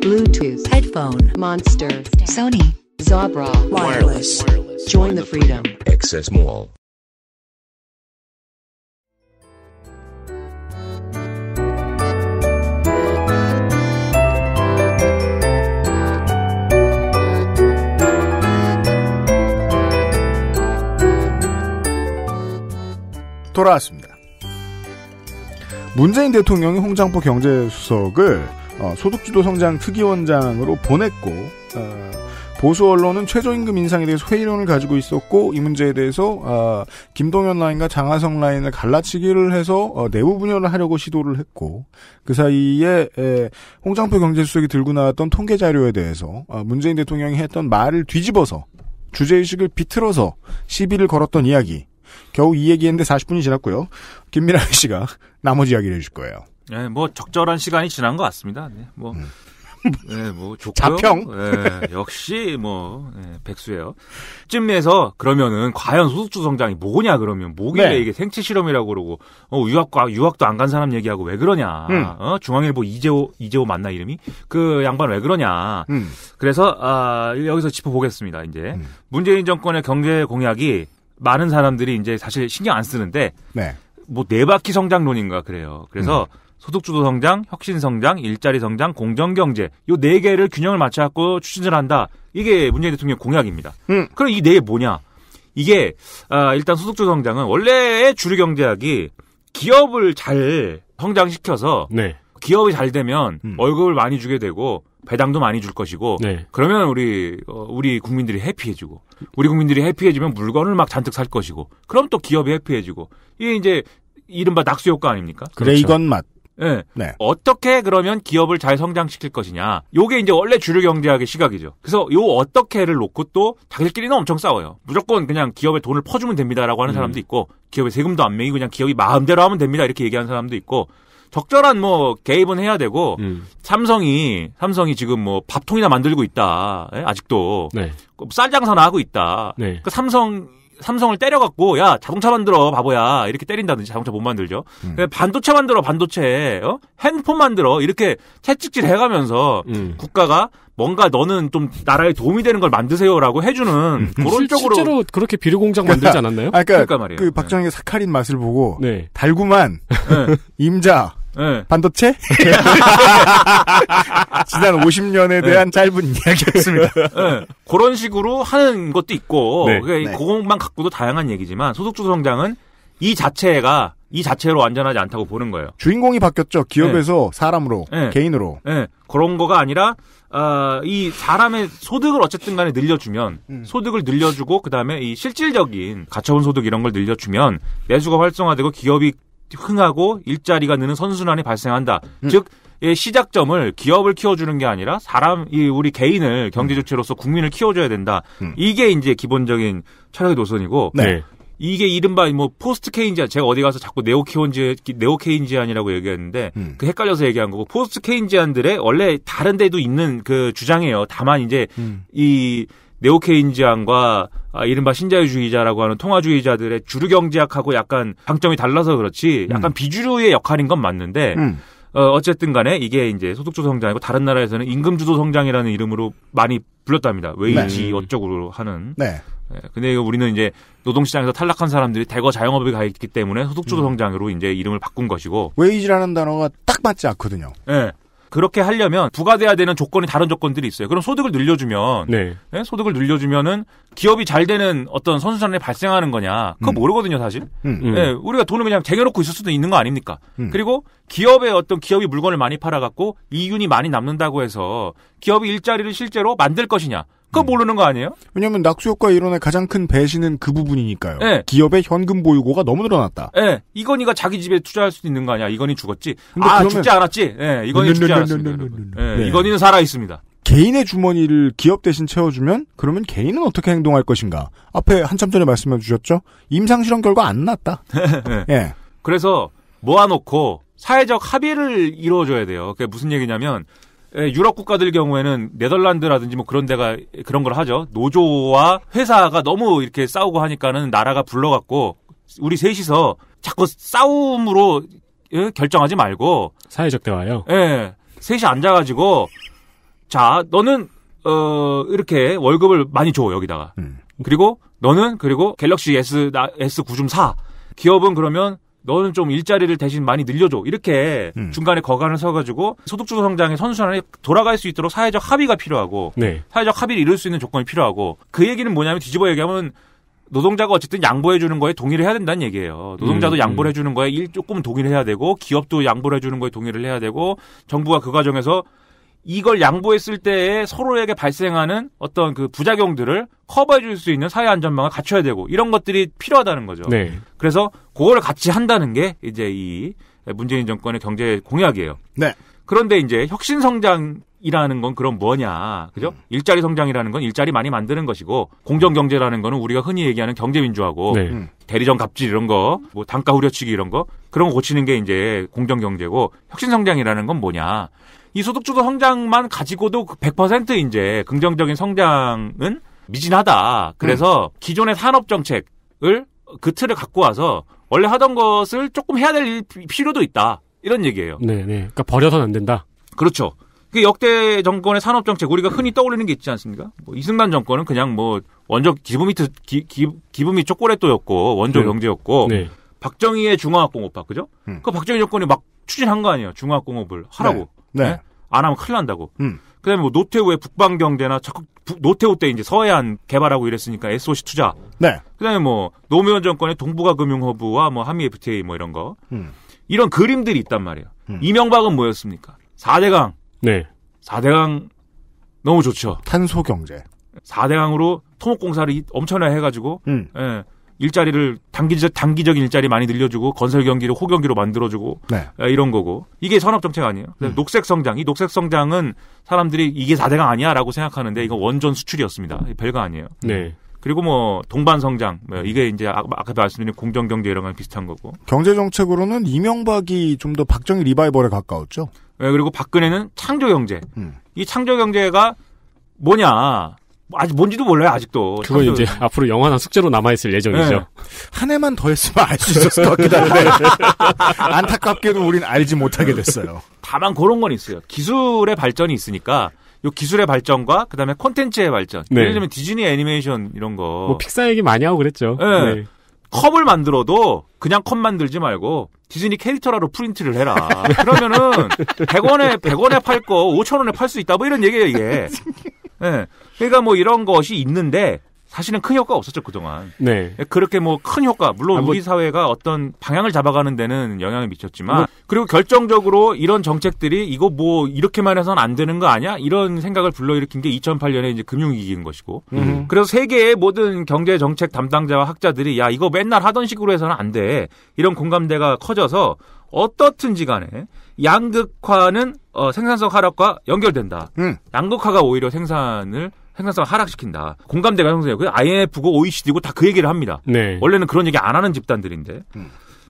Bluetooth, headphone, monster, Sony, Zabra, wireless. Join the freedom. Access Mall. 돌아왔습니다. 문재인 대통령이 홍장포 경제수석을 어, 소득주도 성장 특위원장으로 보냈고 어, 보수 언론은 최저임금 인상에 대해서 회의론을 가지고 있었고 이 문제에 대해서 어, 김동연 라인과 장하성 라인을 갈라치기를 해서 어, 내부 분열을 하려고 시도를 했고 그 사이에 에, 홍장표 경제수석이 들고 나왔던 통계 자료에 대해서 어, 문재인 대통령이 했던 말을 뒤집어서 주제의식을 비틀어서 시비를 걸었던 이야기 겨우 이 얘기했는데 40분이 지났고요. 김미라 씨가 나머지 이야기를 해줄 거예요. 네, 뭐 적절한 시간이 지난 것 같습니다. 네, 뭐. 음. 네, 뭐 좋고요. 자평. 네, 역시 뭐 네, 백수예요. 쯤에서 그러면은 과연 소득주 성장이 뭐냐 그러면 뭐길래 네. 이게 생체 실험이라고 그러고 어 유학과 유학도 안 간 사람 얘기하고 왜 그러냐. 음. 어 중앙일보 이재호 이재호 맞나 이름이 그 양반 왜 그러냐. 음. 그래서 아 여기서 짚어보겠습니다. 이제 음. 문재인 정권의 경제 공약이 많은 사람들이 이제 사실 신경 안 쓰는데 네. 뭐네 바퀴 성장론인가 그래요. 그래서 음. 소득주도 성장, 혁신 성장, 일자리 성장, 공정 경제 요 네 개를 균형을 맞춰 갖고 추진을 한다. 이게 문재인 대통령 공약입니다. 음. 그럼 이 네 개 뭐냐? 이게 아, 일단 소득주도 성장은 원래의 주류 경제학이 기업을 잘 성장시켜서 네. 기업이 잘 되면 음. 월급을 많이 주게 되고 배당도 많이 줄 것이고 네. 그러면 우리 어, 우리 국민들이 해피해지고 우리 국민들이 해피해지면 물건을 막 잔뜩 살 것이고 그럼 또 기업이 해피해지고 이게 이제 이른바 낙수 효과 아닙니까? 그레이건 그렇죠. 맛. 네. 예. 네. 어떻게 그러면 기업을 잘 성장시킬 것이냐. 요게 이제 원래 주류 경제학의 시각이죠. 그래서 요 어떻게를 놓고 또 자기들끼리는 엄청 싸워요. 무조건 그냥 기업에 돈을 퍼주면 됩니다라고 하는 음. 사람도 있고 기업에 세금도 안 매기고 그냥 기업이 마음대로 하면 됩니다 이렇게 얘기하는 사람도 있고 적절한 뭐 개입은 해야 되고 음. 삼성이 삼성이 지금 뭐 밥통이나 만들고 있다 예? 아직도 네. 그 쌀 장사나 하고 있다. 네. 그 삼성 삼성을 때려갖고 야 자동차 만들어 바보야 이렇게 때린다든지 자동차 못 만들죠. 음. 그 반도체 만들어 반도체 어? 핸드폰 만들어 이렇게 채찍질 해가면서 음. 국가가 뭔가 너는 좀 나라에 도움이 되는 걸 만드세요라고 해주는 음. 음. 그런 쪽으로 실제로 그렇게 비료 공장 만들지 그러니까 않았나요? 아, 그러니까, 그러니까 말이에요. 그 박정희의 네. 사카린 맛을 보고 네. 달구만 네. 임자 네. 반도체? 지난 50년에 대한 네. 짧은 이야기였습니다. 네. 그런 식으로 하는 것도 있고, 네. 그러니까 네. 만 갖고도 다양한 얘기지만, 소득주 성장은 이 자체가 이 자체로 완전하지 않다고 보는 거예요. 주인공이 바뀌었죠. 기업에서 네. 사람으로, 개인으로. 그런 거가 아니라, 어, 이 사람의 소득을 어쨌든 간에 늘려주면, 음. 소득을 늘려주고, 그 다음에 이 실질적인 가처분 소득 이런 걸 늘려주면, 매수가 활성화되고 기업이 흥하고 일자리가 느는 선순환이 발생한다. 음. 즉 예, 시작점을 기업을 키워주는 게 아니라 사람, 이 우리 개인을 경제 조치로서 국민을 키워줘야 된다. 음. 이게 이제 기본적인 철학의 노선이고 네. 네. 이게 이른바 뭐 포스트 케인지안 제가 어디 가서 자꾸 네오 케인지 네오 케인지안이라고 얘기했는데 음. 그 헷갈려서 얘기한 거고 포스트 케인지안들의 원래 다른 데도 있는 그 주장이에요. 다만 이제 음. 이 네오케인지안과 아, 이른바 신자유주의자라고 하는 통화주의자들의 주류 경제학하고 약간 방점이 달라서 그렇지 약간 음. 비주류의 역할인 건 맞는데 음. 어, 어쨌든 간에 이게 이제 소득주도 성장이고 다른 나라에서는 임금주도 성장이라는 이름으로 많이 불렀답니다 웨이지 네. 어쩌고 하는. 네. 네. 근데 이거 우리는 이제 노동시장에서 탈락한 사람들이 대거 자영업에 가 있기 때문에 소득주도 음. 성장으로 이제 이름을 바꾼 것이고. 웨이지라는 단어가 딱 맞지 않거든요. 네. 그렇게 하려면 부과돼야 되는 조건이 다른 조건들이 있어요. 그럼 소득을 늘려주면 네. 네? 소득을 늘려주면은 기업이 잘 되는 어떤 선수산에 발생하는 거냐 그거 음. 모르거든요 사실. 음, 네, 음. 네, 우리가 돈을 그냥 쟁여놓고 있을 수도 있는 거 아닙니까? 음. 그리고 기업의 어떤 기업이 물건을 많이 팔아갖고 이윤이 많이 남는다고 해서 기업이 일자리를 실제로 만들 것이냐 그거 모르는 거 아니에요? 왜냐하면 낙수효과 이론의 가장 큰 배신은 그 부분이니까요. 네. 기업의 현금 보유고가 너무 늘어났다. 네. 예. 이건희가 자기 집에 투자할 수도 있는 거 아니야? 이건희 죽었지? 아 그러면... 죽지 않았지? 예, 네. 이건희 네, 죽지 네, 않았습니다. 네. 네 이건희는 살아 있습니다. 개인의 주머니를 기업 대신 채워주면 그러면 개인은 어떻게 행동할 것인가? 앞에 한참 전에 말씀해 주셨죠. 임상 실험 결과 안 났다. 예. 그래서 모아놓고 사회적 합의를 이루어줘야 돼요. 그게 무슨 얘기냐면 예, 유럽 국가들 경우에는 네덜란드라든지 뭐 그런 데가 그런 걸 하죠. 노조와 회사가 너무 이렇게 싸우고 하니까는 나라가 불러갖고 우리 셋이서 자꾸 싸움으로 예, 결정하지 말고 사회적 대화요. 예. 셋이 앉아가지고 자 너는 어 이렇게 월급을 많이 줘 여기다가 음. 그리고 너는 그리고 갤럭시 S S 9좀 사. 기업은 그러면 너는 좀 일자리를 대신 많이 늘려줘. 이렇게 음. 중간에 거간을 서가지고 소득주도 성장의 선순환에 돌아갈 수 있도록 사회적 합의가 필요하고 네. 사회적 합의를 이룰 수 있는 조건이 필요하고 그 얘기는 뭐냐면 뒤집어 얘기하면 노동자가 어쨌든 양보해 주는 거에 동의를 해야 된다는 얘기예요. 노동자도 음, 음. 양보를 해 주는 거에 일 조금 동의를 해야 되고 기업도 양보를 해 주는 거에 동의를 해야 되고 정부가 그 과정에서 이걸 양보했을 때에 서로에게 발생하는 어떤 그 부작용들을 커버해 줄 수 있는 사회 안전망을 갖춰야 되고 이런 것들이 필요하다는 거죠. 네. 그래서 그거를 같이 한다는 게 이제 이 문재인 정권의 경제 공약이에요. 네. 그런데 이제 혁신 성장 이라는 건 그럼 뭐냐, 그죠? 음. 일자리 성장이라는 건 일자리 많이 만드는 것이고 공정 경제라는 거는 우리가 흔히 얘기하는 경제 민주화고 네. 음. 대리점 갑질 이런 거, 뭐 단가 후려치기 이런 거 그런 거 고치는 게 이제 공정 경제고 혁신 성장이라는 건 뭐냐? 이 소득주도 성장만 가지고도 100% 그 이제 긍정적인 성장은 미진하다. 그래서 음. 기존의 산업 정책을 그 틀을 갖고 와서 원래 하던 것을 조금 해야 될 필요도 있다. 이런 얘기예요. 네, 네. 그러니까 버려서는 안 된다. 그렇죠. 그 역대 정권의 산업 정책 우리가 흔히 떠올리는 게 있지 않습니까? 뭐 이승만 정권은 그냥 뭐 원조 기부미 기, 기, 기부미 초콜릿도였고 원조 네. 경제였고 네. 박정희의 중화학공업화 그죠? 음. 그 박정희 정권이 막 추진한 거 아니에요? 중화학공업을 하라고. 네. 네. 네? 안 하면 큰일 난다고. 음. 그다음에 뭐 노태우의 북방경제나 적극 노태우 때 이제 서해안 개발하고 이랬으니까 SOC 투자. 네. 그다음에 뭐 노무현 정권의 동북아 금융허브와 뭐 한미 FTA 뭐 이런 거. 음. 이런 그림들이 있단 말이에요. 음. 이명박은 뭐였습니까? 4대강. 네. 4대강 너무 좋죠. 탄소 경제. 4대강으로 토목공사를 엄청나게 해가지고 음. 예, 일자리를 단기적 단기적인 일자리 많이 늘려주고 건설 경기를 호경기로 만들어주고 네. 아, 이런 거고 이게 산업 정책 아니에요. 그러니까 음. 녹색 성장 이 녹색 성장은 사람들이 이게 4대강 아니야라고 생각하는데 이건 원전 수출이었습니다. 별거 아니에요. 네. 그리고 뭐 동반 성장 뭐 이게 이제 아, 아까 말씀드린 공정 경제 이런 건 비슷한 거고 경제 정책으로는 이명박이 좀 더 박정희 리바이벌에 가까웠죠. 네, 그리고 박근혜는 창조 경제. 음. 이 창조 경제가 뭐냐 뭐 아직 뭔지도 몰라요 아직도. 그건 이제 앞으로 영화나 숙제로 남아있을 예정이죠. 네. 한 해만 더 했으면 알 수 있었을 것 같기도 한데 안타깝게도 우린 알지 못하게 됐어요. 다만 그런 건 있어요. 기술의 발전이 있으니까 요 기술의 발전과 그다음에 콘텐츠의 발전. 네. 예를 들면 디즈니 애니메이션 이런 거. 뭐 픽사 얘기 많이 하고 그랬죠. 네. 네. 컵을 만들어도 그냥 컵 만들지 말고 디즈니 캐릭터라로 프린트를 해라. 그러면은 100원에 100원에 팔거 5천 원에 팔 수 있다. 뭐 이런 얘기예요 이게. 예. 네. 그러니까 뭐 이런 것이 있는데 사실은 큰 효과가 없었죠 그동안. 네. 그렇게 뭐 큰 효과 물론 아, 뭐, 우리 사회가 어떤 방향을 잡아가는 데는 영향을 미쳤지만 뭐, 그리고 결정적으로 이런 정책들이 이거 뭐 이렇게만 해선 안 되는 거 아니야 이런 생각을 불러일으킨 게 2008년에 이제 금융위기인 것이고 음. 그래서 세계의 모든 경제 정책 담당자와 학자들이 야 이거 맨날 하던 식으로 해서는 안돼 이런 공감대가 커져서 어떻든지 간에 양극화는 어, 생산성 하락과 연결된다. 음. 양극화가 오히려 생산을 생산성 하락시킨다. 공감대가 형성해요. E 그 IMF고 OECD고 다 그 얘기를 합니다. 네. 원래는 그런 얘기 안 하는 집단들인데. 음.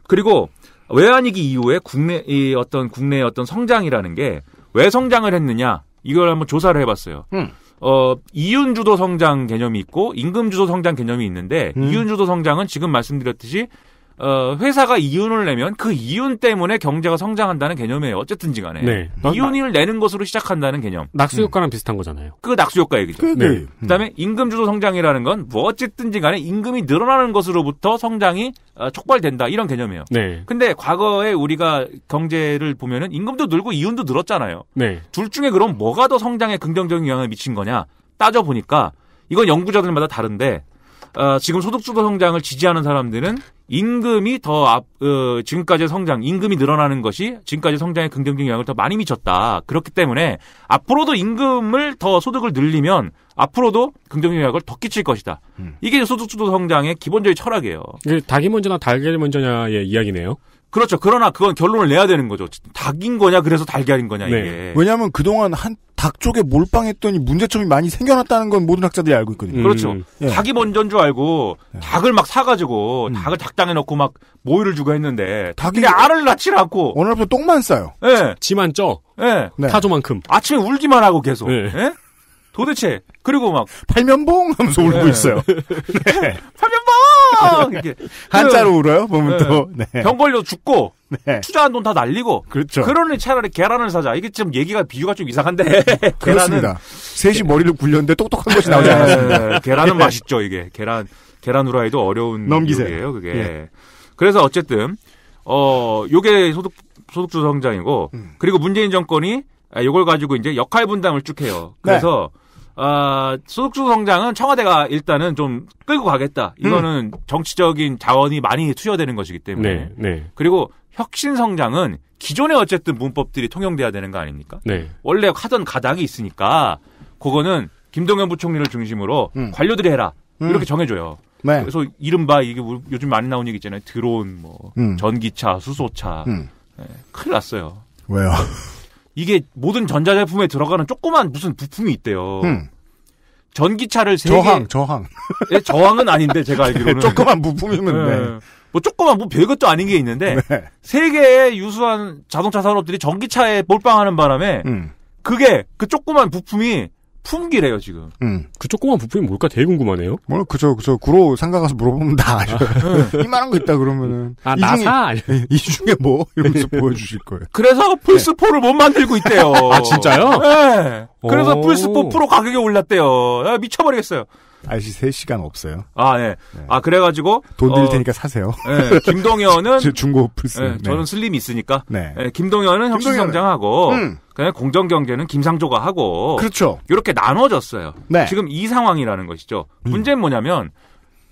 그리고 외환위기 이후에 국내 이 어떤 국내의 어떤 성장이라는 게 왜 성장을 했느냐 이걸 한번 조사를 해봤어요. 음. 어 이윤 주도 성장 개념이 있고 임금 주도 성장 개념이 있는데 음. 이윤 주도 성장은 지금 말씀드렸듯이 어, 회사가 이윤을 내면 그 이윤 때문에 경제가 성장한다는 개념이에요. 어쨌든지 간에. 네. 이윤을 내는 것으로 시작한다는 개념. 낙수효과랑 음. 비슷한 거잖아요. 그 낙수효과 얘기죠. 그, 네. 네. 네. 음. 그 다음에 임금주도 성장이라는 건 뭐 어쨌든지 간에 임금이 늘어나는 것으로부터 성장이 어, 촉발된다. 이런 개념이에요. 네. 근데 과거에 우리가 경제를 보면은 임금도 늘고 이윤도 늘었잖아요. 네. 둘 중에 그럼 뭐가 더 성장에 긍정적인 영향을 미친 거냐 따져보니까 이건 연구자들마다 다른데 어, 지금 소득주도 성장을 지지하는 사람들은 임금이 더 앞, 어, 지금까지의 성장, 임금이 늘어나는 것이 지금까지 성장에 긍정적 영향을 더 많이 미쳤다. 그렇기 때문에 앞으로도 임금을 더 소득을 늘리면 앞으로도 긍정적 영향을 더 끼칠 것이다. 음. 이게 소득주도 성장의 기본적인 철학이에요. 그 닭이 먼저나 달걀이 먼저냐의 이야기네요. 그렇죠. 그러나 그건 결론을 내야 되는 거죠. 닭인 거냐, 그래서 달걀인 거냐, 네. 이게. 왜냐하면 그동안 한 닭 쪽에 몰빵했더니 문제점이 많이 생겨났다는 건 모든 학자들이 알고 있거든요. 음. 그렇죠. 예. 닭이 먼저인 줄 알고 예. 닭을 막 사가지고 음. 닭을 닭당에 넣고 막 모유를 주고 했는데 닭이 알을 낳질 않고 오늘부터 똥만 싸요. 예. 지만 쪄. 예. 네. 타조만큼. 아침에 울기만 하고 계속. 예. 예? 도대체 그리고 막 팔면봉 하면서 예. 울고 있어요. 네. 팔면봉 이렇게 한자로 그, 울어요. 보면 네. 또. 네. 병 걸려 죽고 네. 투자한 돈 다 날리고. 그렇죠. 그러니 차라리 계란을 사자. 이게 지 얘기가 비유가 좀 이상한데. 계란은 그렇습니다. 셋이 머리를 굴렸는데 똑똑한 것이 나오지 네, 않았습니다. 계란은 네. 맛있죠. 이게 계란 계란 후라이도 어려운 넘기세요. 그게. 예. 그래서 어쨌든 어 요게 소득 소득주 성장이고 음. 그리고 문재인 정권이 이걸 아, 가지고 이제 역할 분담을 쭉 해요. 네. 그래서 네. 어, 소득주 성장은 청와대가 일단은 좀 끌고 가겠다. 이거는 음. 정치적인 자원이 많이 투여되는 것이기 때문에. 네, 네. 그리고 혁신 성장은 기존에 어쨌든 문법들이 통용돼야 되는 거 아닙니까? 네. 원래 하던 가닥이 있으니까 그거는 김동연 부총리를 중심으로 음. 관료들이 해라. 음. 이렇게 정해줘요. 네. 그래서 이른바 이게 요즘 많이 나오는 얘기 있잖아요. 드론, 뭐 음. 전기차, 수소차. 음. 네, 큰일 났어요. 왜요? 이게 모든 전자제품에 들어가는 조그만 무슨 부품이 있대요. 음. 전기차를 세 저항, 개... 저항. 네, 저항은 아닌데 제가 알기로는 조그만 부품이면 네. 네. 뭐 조그만 뭐 별것도 아닌 게 있는데 네. 세계의 유수한 자동차 산업들이 전기차에 몰빵하는 바람에 음. 그게 그 조그만 부품이 부품기래요 지금. 음. 그 조그만 부품이 뭘까 되게 궁금하네요. 뭐 그저 그저 구로 상가 가서 물어보면 다아셔 아, 이만한 거 있다 그러면은 아이 나사 중에, 네, 이 중에 뭐 이러면서 보여주실 거예요. 그래서 플스 4를 못 만들고 있대요. 아 진짜요? 네. 그래서 플스 4 프로 가격이 올랐대요. 아, 미쳐버리겠어요. 아시 3시간 없어요. 아, 예. 네. 아, 그래가지고. 돈 드릴 어, 테니까 사세요. 예. 김동현은. 중고 플스. 예, 저는 슬림이 있으니까. 네. 예, 김동현은 혁신성장하고. 음. 네, 공정 경제는 김상조가 하고 그렇죠. 이렇게 나눠졌어요. 네. 지금 이 상황이라는 것이죠. 음. 문제는 뭐냐면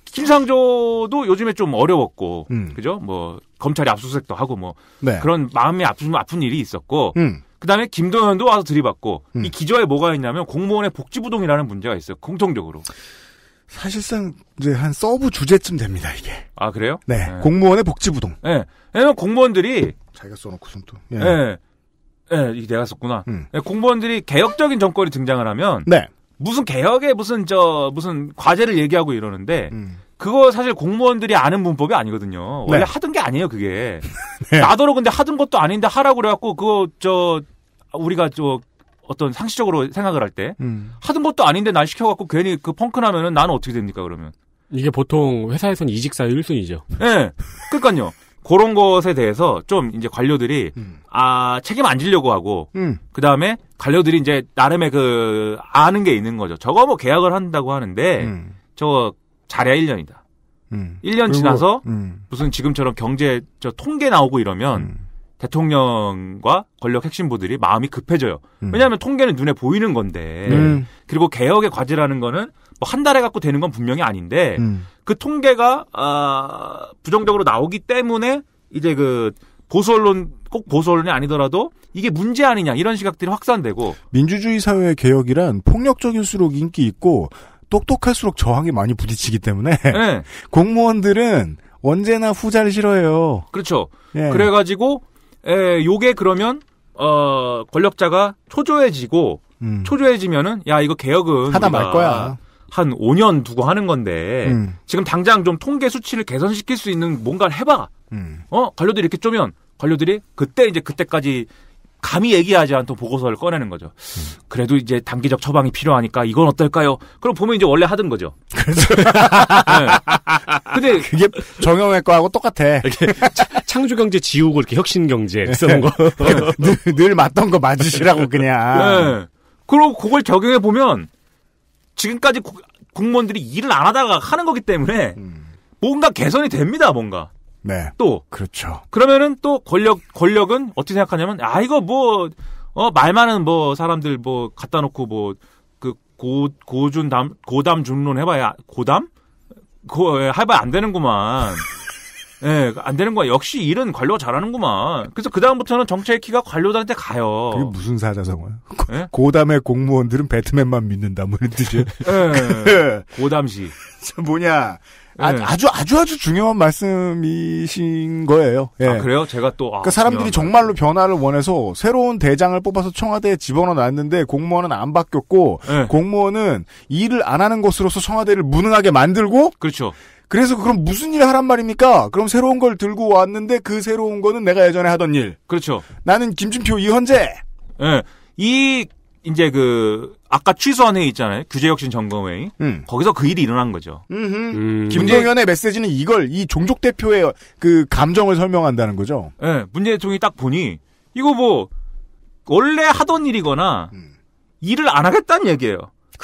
김상조도 요즘에 좀 어려웠고 음. 그죠? 뭐 검찰이 압수수색도 하고 뭐 네. 그런 마음이 아픈 아픈 일이 있었고 음. 그다음에 김동현도 와서 들이받고 음. 이 기저에 뭐가 있냐면 공무원의 복지부동이라는 문제가 있어요. 공통적으로. 사실상 이제 한 서브 주제쯤 됩니다 이게. 아 그래요? 네. 네. 공무원의 복지부동. 네. 왜냐면 공무원들이 자기가 써놓고 손톱. 예. 네. 네, 이게 내가 썼구나. 음. 예, 공무원들이 개혁적인 정권이 등장을 하면 네. 무슨 개혁에 무슨 저 무슨 과제를 얘기하고 이러는데 음. 그거 사실 공무원들이 아는 문법이 아니거든요. 원래 네. 하던 게 아니에요, 그게. 네. 나더러 근데 하던 것도 아닌데 하라고 그래갖고 그거 저 우리가 저 어떤 상식적으로 생각을 할때 음. 하던 것도 아닌데 날 시켜갖고 괜히 그 펑크 나면은 나는 어떻게 됩니까 그러면? 이게 보통 회사에서는 이직사유 1순위죠. 예. 네. 그러니까요. 그런 것에 대해서 좀 이제 관료들이 음. 아 책임 안 지려고 하고 음. 그 다음에 관료들이 이제 나름의 그 아는 게 있는 거죠. 저거 뭐 계약을 한다고 하는데 음. 저거 잘해야 1년이다. 음. 1년 그리고, 지나서 음. 무슨 지금처럼 경제 저 통계 나오고 이러면 음. 대통령과 권력 핵심부들이 마음이 급해져요. 음. 왜냐하면 통계는 눈에 보이는 건데 그리고 개혁의 과제라는 거는 뭐한 달에 갖고 되는 건 분명히 아닌데 음. 그 통계가 아 부정적으로 나오기 때문에 이제 그 보수 언론 꼭 보수 언론이 아니더라도 이게 문제 아니냐 이런 시각들이 확산되고 민주주의 사회의 개혁이란 폭력적일수록 인기 있고 똑똑할수록 저항이 많이 부딪히기 때문에 네. 공무원들은 언제나 후자를 싫어해요. 그렇죠. 예. 그래가지고 에, 예, 요게 그러면 어 권력자가 초조해지고 음. 초조해지면은 야 이거 개혁은 하다 말 거야. 한 5년 두고 하는 건데 음. 지금 당장 좀 통계 수치를 개선시킬 수 있는 뭔가를 해봐. 음. 어 관료들이 이렇게 쪼면 관료들이 그때 이제 그때까지 감히 얘기하지 않던 보고서를 꺼내는 거죠. 음. 그래도 이제 단기적 처방이 필요하니까 이건 어떨까요? 그럼 보면 이제 원래 하던 거죠. 그렇죠. 네. 근데 그게 정형외과하고 똑같아. 창조경제 지우고 이렇게 혁신경제 쓰는 거. 늘, 늘 맞던 거 맞으시라고 그냥. 네. 그리고 그걸 적용해 보면 지금까지 고, 공무원들이 일을 안 하다가 하는 거기 때문에 음. 뭔가 개선이 됩니다, 뭔가. 네. 또 그렇죠. 그러면은 또 권력 권력은 어떻게 생각하냐면 아 이거 뭐 어, 말만은 뭐 사람들 뭐 갖다 놓고 뭐 그 고 고준 담 고담 중론 해봐야 고담 고 해봐야 안 되는구만. 예, 안 되는 거야. 역시 일은 관료 잘하는구만. 그래서 그다음부터는 정체의 키가 관료들한테 가요. 그게 무슨 사자성어야? 예? 고담의 공무원들은 배트맨만 믿는다, 뭐 이런 뜻이에요. 예, 고담시. 뭐냐. 아, 네. 아주 아주 아주 중요한 말씀이신 거예요. 예. 아, 그래요? 제가 또 아, 그러니까 사람들이 정말로 변화를 원해서 새로운 대장을 뽑아서 청와대에 집어넣어 놨는데 공무원은 안 바뀌었고 네. 공무원은 일을 안 하는 것으로서 청와대를 무능하게 만들고 그렇죠. 그래서 그럼 무슨 일을 하란 말입니까? 그럼 새로운 걸 들고 왔는데 그 새로운 거는 내가 예전에 하던 일. 그렇죠. 나는 김준표 이현재. 예. 이 이제 그 아까 취소한 회의 있잖아요. 규제혁신 점검회의. 음. 거기서 그 일이 일어난 거죠. 음. 김정현의 메시지는 이걸 이 종족 대표의 그 감정을 설명한다는 거죠. 예. 네, 문재인통이 딱 보니 이거 뭐 원래 하던 일이거나 음. 일을 안 하겠다는 얘기예요.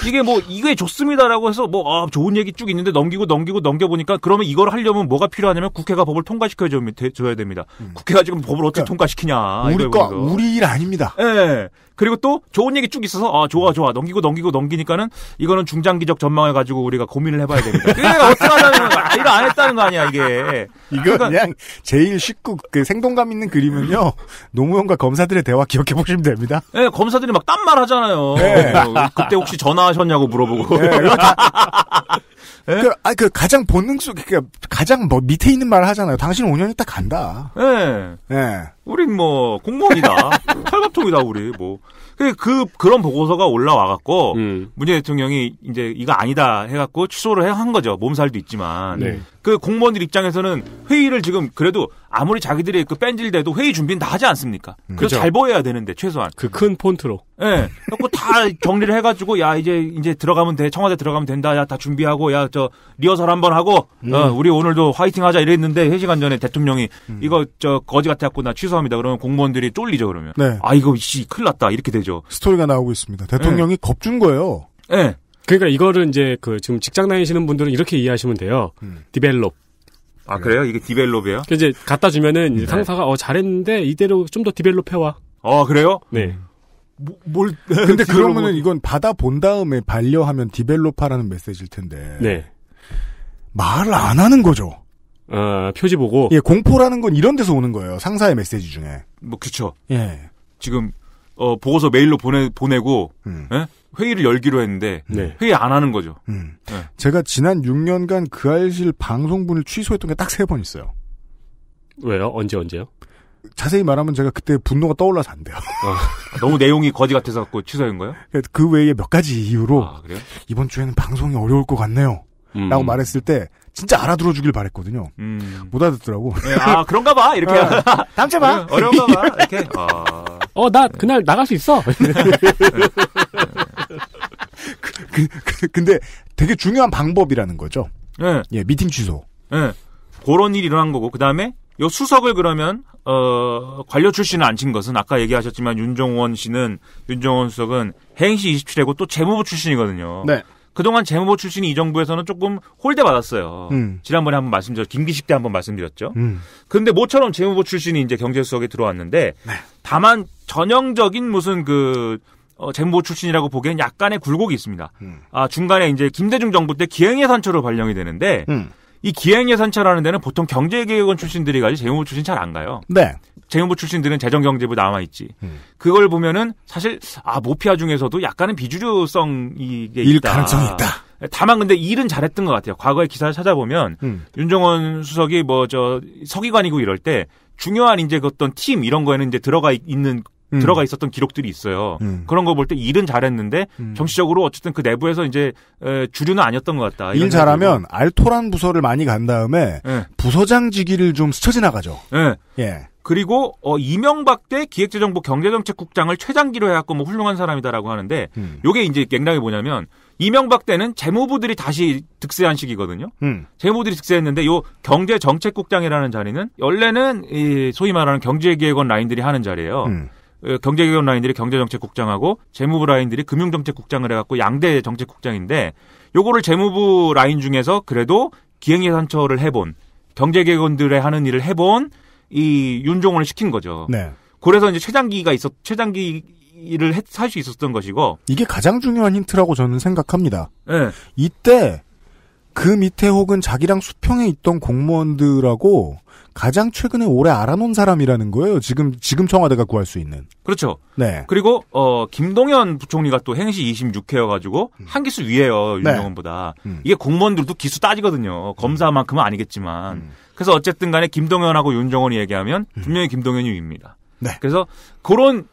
이게 뭐 이게 좋습니다라고 해서 뭐 아, 좋은 얘기 쭉 있는데 넘기고 넘기고 넘겨보니까 그러면 이걸 하려면 뭐가 필요하냐면 국회가 법을 통과시켜줘야 됩니다. 음. 국회가 지금 법을 어떻게 그러니까 통과시키냐. 우리 거 우리 일 아닙니다. 예. 네. 그리고 또 좋은 얘기 쭉 있어서 아 좋아 좋아 넘기고 넘기고 넘기니까는 이거는 중장기적 전망을 가지고 우리가 고민을 해봐야 됩니다. 그러니까 어떻게 하냐면 안 했다는 거 아니야 이게. 이거 그러니까... 그냥 제일 쉽고 그 생동감 있는 그림은요. 노무현과 검사들의 대화 기억해 보시면 됩니다. 네, 검사들이 막 딴 말 하잖아요. 네. 그때 혹시 전화하셨냐고 물어보고. 네, 네? 그, 아, 그 가장 본능적, 그 가장 뭐 밑에 있는 말을 하잖아요. 당신 5년 있다 간다. 예. 네. 예. 네. 우린 뭐 공무원이다. 탈갑통이다 우리 뭐. 그, 그 그런 그 보고서가 올라와 갖고 음. 문재인 대통령이 이제 이거 아니다 해갖고 취소를 한 거죠. 몸살도 있지만 네. 그 공무원들 입장에서는 회의를 지금 그래도 아무리 자기들이 그 뺀질대도 회의 준비는 다 하지 않습니까? 음. 그래서 그렇죠. 잘 보여야 되는데 최소한 그 큰 폰트로. 예. 네. 고다 정리를 해가지고 야 이제 이제 들어가면 돼 청와대 들어가면 된다. 야 다 준비하고 야 저 리허설 한번 하고 어, 음. 어, 우리 오늘도 화이팅하자 이랬는데 회시간 전에 대통령이 음. 이거 저 거지 같아갖고 나 취소합니다. 그러면 공무원들이 쫄리죠 그러면. 네. 아 이거 씨 큰일 났다 이렇게 되죠. 스토리가 나오고 있습니다. 대통령이 네. 겁준 거예요. 예. 네. 그러니까 이거를 이제 그 지금 직장 다니시는 분들은 이렇게 이해하시면 돼요. 음. 디벨롭. 아 그래요? 이게 디벨롭이에요? 그 이제 갖다 주면은 네. 상사가 어 잘했는데 이대로 좀 더 디벨롭 해와. 아 그래요? 네. 뭐, 뭘? 근데 그러면은 이건 받아 본 다음에 반려하면 디벨롭하라는 메시지일 텐데. 네. 말을 안 하는 거죠. 아 표지 보고. 예, 공포라는 건 이런 데서 오는 거예요. 상사의 메시지 중에. 뭐 그렇죠. 예. 지금 어 보고서 메일로 보내 보내고 음. 예? 회의를 열기로 했는데 네. 회의 안 하는 거죠. 음. 네. 제가 지난 6년간 그 알실 방송분을 취소했던 게 딱 세 번 있어요. 왜요? 언제 언제요? 자세히 말하면 제가 그때 분노가 떠올라서 안 돼요. 어, 너무 내용이 거지 같아서 갖고 취소한 거예요? 그러니까 그 외에 몇 가지 이유로 아, 이번 주에는 방송이 어려울 것 같네요. 음. 라고 말했을 때 진짜 알아들어 주길 바랬거든요. 음. 못 알아듣더라고. 네, 아 그런가 봐 이렇게 아, 다음 주에 봐 어려, 어려운가 봐 이렇게. 아... 어나 그날 나갈 수 있어. 네. 그, 그, 그, 근데 되게 중요한 방법이라는 거죠. 네. 예, 미팅 취소. 예. 그런 일이 일어난 거고, 그 다음에, 요 수석을 그러면, 어, 관료 출신을 안 친 것은, 아까 얘기하셨지만, 윤종원 씨는, 윤종원 수석은, 행시 27회고 또 재무부 출신이거든요. 네. 그동안 재무부 출신이 이 정부에서는 조금 홀대받았어요. 음. 지난번에 한번 말씀드렸 김기식 때 한번 말씀드렸죠. 음. 그런데 모처럼 재무부 출신이 이제 경제수석에 들어왔는데 네. 다만 전형적인 무슨 그 어, 재무부 출신이라고 보기엔 약간의 굴곡이 있습니다. 음. 아 중간에 이제 김대중 정부 때 기행예산처로 발령이 되는데 음. 이 기행예산처라는 데는 보통 경제계획원 출신들이 가지 재무부 출신 잘 안 가요. 네. 재정부 출신들은 재정경제부 남아 있지. 음. 그걸 보면은 사실 아 모피아 중에서도 약간은 비주류성이 있다. 일 가능성이 있다. 다만 근데 일은 잘했던 것 같아요. 과거의 기사를 찾아보면 음. 윤종원 수석이 뭐 저 서기관이고 이럴 때 중요한 이제 그 어떤 팀 이런 거에는 이제 들어가 있는 음. 들어가 있었던 기록들이 있어요. 음. 그런 거 볼 때 일은 잘했는데 음. 정치적으로 어쨌든 그 내부에서 이제 주류는 아니었던 것 같다. 일 잘하면 알토란 부서를 많이 간 다음에 네. 부서장 직위를 좀 스쳐 지나가죠. 네. 예. 그리고 어, 이명박 때 기획재정부 경제정책국장을 최장기로 해갖고 뭐 훌륭한 사람이다라고 하는데 음. 요게 이제 갱랑이 뭐냐면 이명박 때는 재무부들이 다시 득세한 시기거든요. 음. 재무부들이 득세했는데 요 경제정책국장이라는 자리는 원래는 이 소위 말하는 경제기획원 라인들이 하는 자리예요. 음. 어, 경제개혁 라인들이 경제정책국장하고 재무부 라인들이 금융정책국장을 해갖고 양대 정책국장인데 요거를 재무부 라인 중에서 그래도 기획예산처를 해본 경제개혁원들의 하는 일을 해본 이 윤종원을 시킨 거죠. 네. 그래서 이제 최장기가 있었 최장기 를을할수 있었던 것이고 이게 가장 중요한 힌트라고 저는 생각합니다. 네. 이때 그 밑에 혹은 자기랑 수평에 있던 공무원들하고 가장 최근에 오래 알아놓은 사람이라는 거예요. 지금 지금 청와대가 구할 수 있는. 그렇죠. 네. 그리고 어 김동연 부총리가 또 행시 26회여가지고 음. 한 기수 위에요 윤정원보다 네. 음. 이게 공무원들도 기수 따지거든요. 검사만큼은 아니겠지만. 음. 그래서 어쨌든간에 김동연하고 윤정원이 얘기하면 음. 분명히 김동연이 위입니다. 네. 그래서 그런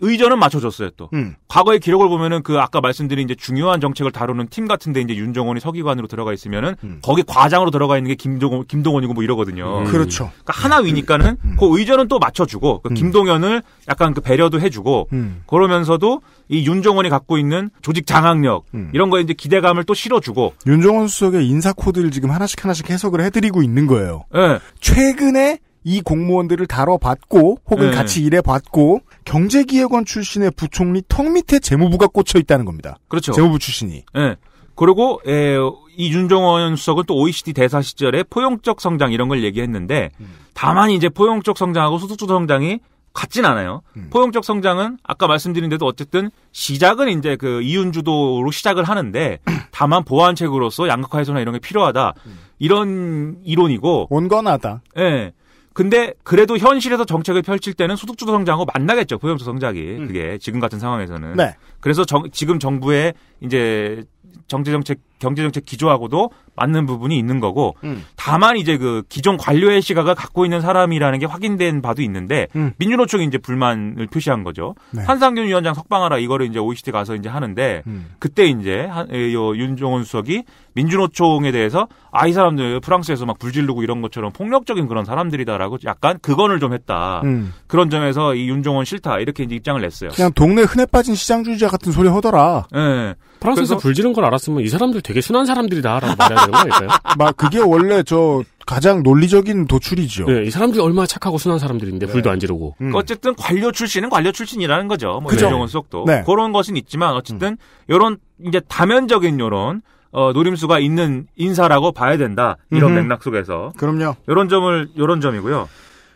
의전은 맞춰줬어요 또. 음. 과거의 기록을 보면은 그 아까 말씀드린 이제 중요한 정책을 다루는 팀 같은데 이제 윤정원이 서기관으로 들어가 있으면은 음. 거기 과장으로 들어가 있는 게 김동원, 김동원이고 뭐 이러거든요. 음. 그렇죠. 그러니까 하나 위니까는 음. 그 의전은 또 맞춰주고 그 음. 김동연을 약간 그 배려도 해주고 음. 그러면서도 이 윤정원이 갖고 있는 조직 장악력 이런 거에 이제 기대감을 또 실어주고 윤정원 수석의 인사 코드를 지금 하나씩 하나씩 해석을 해드리고 있는 거예요. 네. 최근에 이 공무원들을 다뤄봤고 혹은 네. 같이 일해봤고 경제기획원 출신의 부총리 턱 밑에 재무부가 꽂혀 있다는 겁니다. 그렇죠. 재무부 출신이. 예. 네. 그리고 에, 예, 이윤종원 수석은 또 OECD 대사 시절에 포용적 성장 이런 걸 얘기했는데 음. 다만 이제 포용적 성장하고 소득주도 성장이 같진 않아요. 음. 포용적 성장은 아까 말씀드린 데도 어쨌든 시작은 이제 그 이윤 주도로 시작을 하는데 다만 보완책으로서 양극화 해소나 이런 게 필요하다. 음. 이런 이론이고 온건하다. 예. 네. 근데 그래도 현실에서 정책을 펼칠 때는 소득주도 성장하고 만나겠죠. 고용주 도 성장이. 음. 그게 지금 같은 상황에서는. 네. 그래서 정, 지금 정부의 이제 정제정책 경제정책 기조하고도 맞는 부분이 있는 거고 음. 다만 이제 그 기존 관료의 시각을 갖고 있는 사람이라는 게 확인된 바도 있는데 음. 민주노총이 이제 불만을 표시한 거죠. 네. 한상균 위원장 석방하라 이거를 이제 OECD 가서 이제 하는데 음. 그때 이제 요, 윤종원 수석이 민주노총에 대해서 아이 사람들 프랑스에서 막 불질르고 이런 것처럼 폭력적인 그런 사람들이다라고 약간 그건을 좀 했다 음. 그런 점에서 이 윤종원 싫다 이렇게 이제 입장을 냈어요. 그냥 동네 흔해 빠진 시장주의자 같은 소리 하더라. 예. 네. 프랑스에서 불지른 걸 알았으면 이 사람들 되게 순한 사람들이다라고 말해야 되는 거 아닐까요? 막 그게 원래 저 가장 논리적인 도출이죠. 네, 이 사람들이 얼마나 착하고 순한 사람들인데 네. 불도 안 지르고. 음. 그 어쨌든 관료 출신은 관료 출신이라는 거죠. 뭐 그죠. 정원 수도 네. 그런 것은 있지만 어쨌든 음. 이런 이제 다면적인 요런 어, 노림수가 있는 인사라고 봐야 된다. 이런 음 맥락 속에서. 그럼요. 요런 점을 요런 점이고요.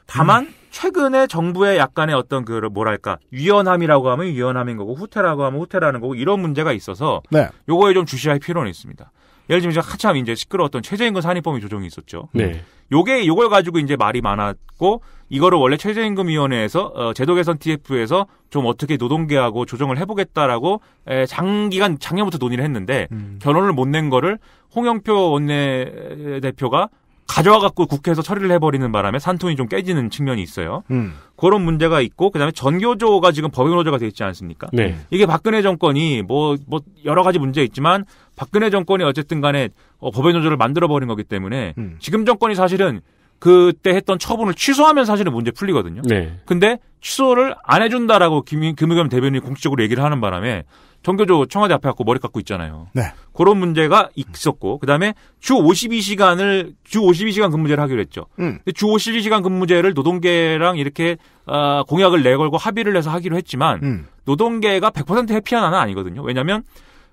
다만 음. 최근에 정부의 약간의 어떤 그 뭐랄까 위헌함이라고 하면 위헌함인 거고 후퇴라고 하면 후퇴라는 거고 이런 문제가 있어서 네. 요거에 좀 주시할 필요는 있습니다. 예를 들면 하참 이제 시끄러웠던 최저임금 산입범위 조정이 있었죠. 네. 요게 요걸 가지고 이제 말이 많았고 이거를 원래 최저임금위원회에서 어, 제도 개선 TF에서 좀 어떻게 노동계하고 조정을 해보겠다라고 에, 장기간 작년부터 논의를 했는데 음. 결론을 못 낸 거를 홍영표 원내대표가 가져와 갖고 국회에서 처리를 해버리는 바람에 산통이 좀 깨지는 측면이 있어요. 음. 그런 문제가 있고 그다음에 전교조가 지금 법인호조가 되어 있지 않습니까? 네. 이게 박근혜 정권이 뭐뭐 뭐 여러 가지 문제 있지만 박근혜 정권이 어쨌든간에 어, 법인호조를 만들어 버린 거기 때문에 음. 지금 정권이 사실은 그때 했던 처분을 취소하면 사실은 문제 풀리거든요. 네. 근데 취소를 안 해준다라고 김, 김의겸 대변인이 공식적으로 얘기를 하는 바람에 정교조 청와대 앞에 갖고 머리 깎고 있잖아요. 네. 그런 문제가 있었고 그다음에 주 52시간을 주 52시간 근무제를 하기로 했죠. 음. 주 52시간 근무제를 노동계랑 이렇게 어, 공약을 내걸고 합의를 해서 하기로 했지만 음. 노동계가 100% 해피한 한 아니거든요. 왜냐면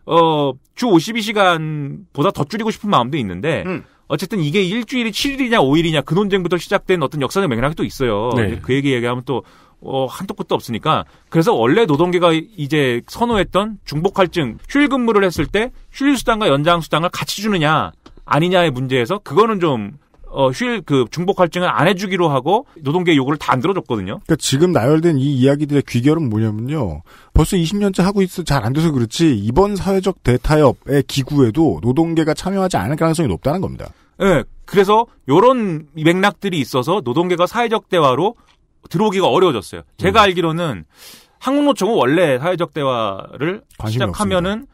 어, 주 52시간보다 더 줄이고 싶은 마음도 있는데 음. 어쨌든 이게 일주일이 7일이냐 5일이냐 그 논쟁부터 시작된 어떤 역사적 맥락이 또 있어요. 네. 그 얘기 얘기하면 또 어, 한도 끝도 없으니까 그래서 원래 노동계가 이제 선호했던 중복할증 휴일 근무를 했을 때 휴일 수당과 연장 수당을 같이 주느냐 아니냐의 문제에서 그거는 좀 어, 휴일 그 중복할증을 안 해주기로 하고 노동계 요구를 다 안 들어줬거든요. 그러니까 지금 나열된 이 이야기들의 귀결은 뭐냐면요. 벌써 20년째 하고 있어 잘 안 돼서 그렇지 이번 사회적 대타협의 기구에도 노동계가 참여하지 않을 가능성이 높다는 겁니다. 네, 그래서 이런 맥락들이 있어서 노동계가 사회적 대화로 들어오기가 어려워졌어요. 제가 음. 알기로는 한국노총은 원래 사회적 대화를 시작하면은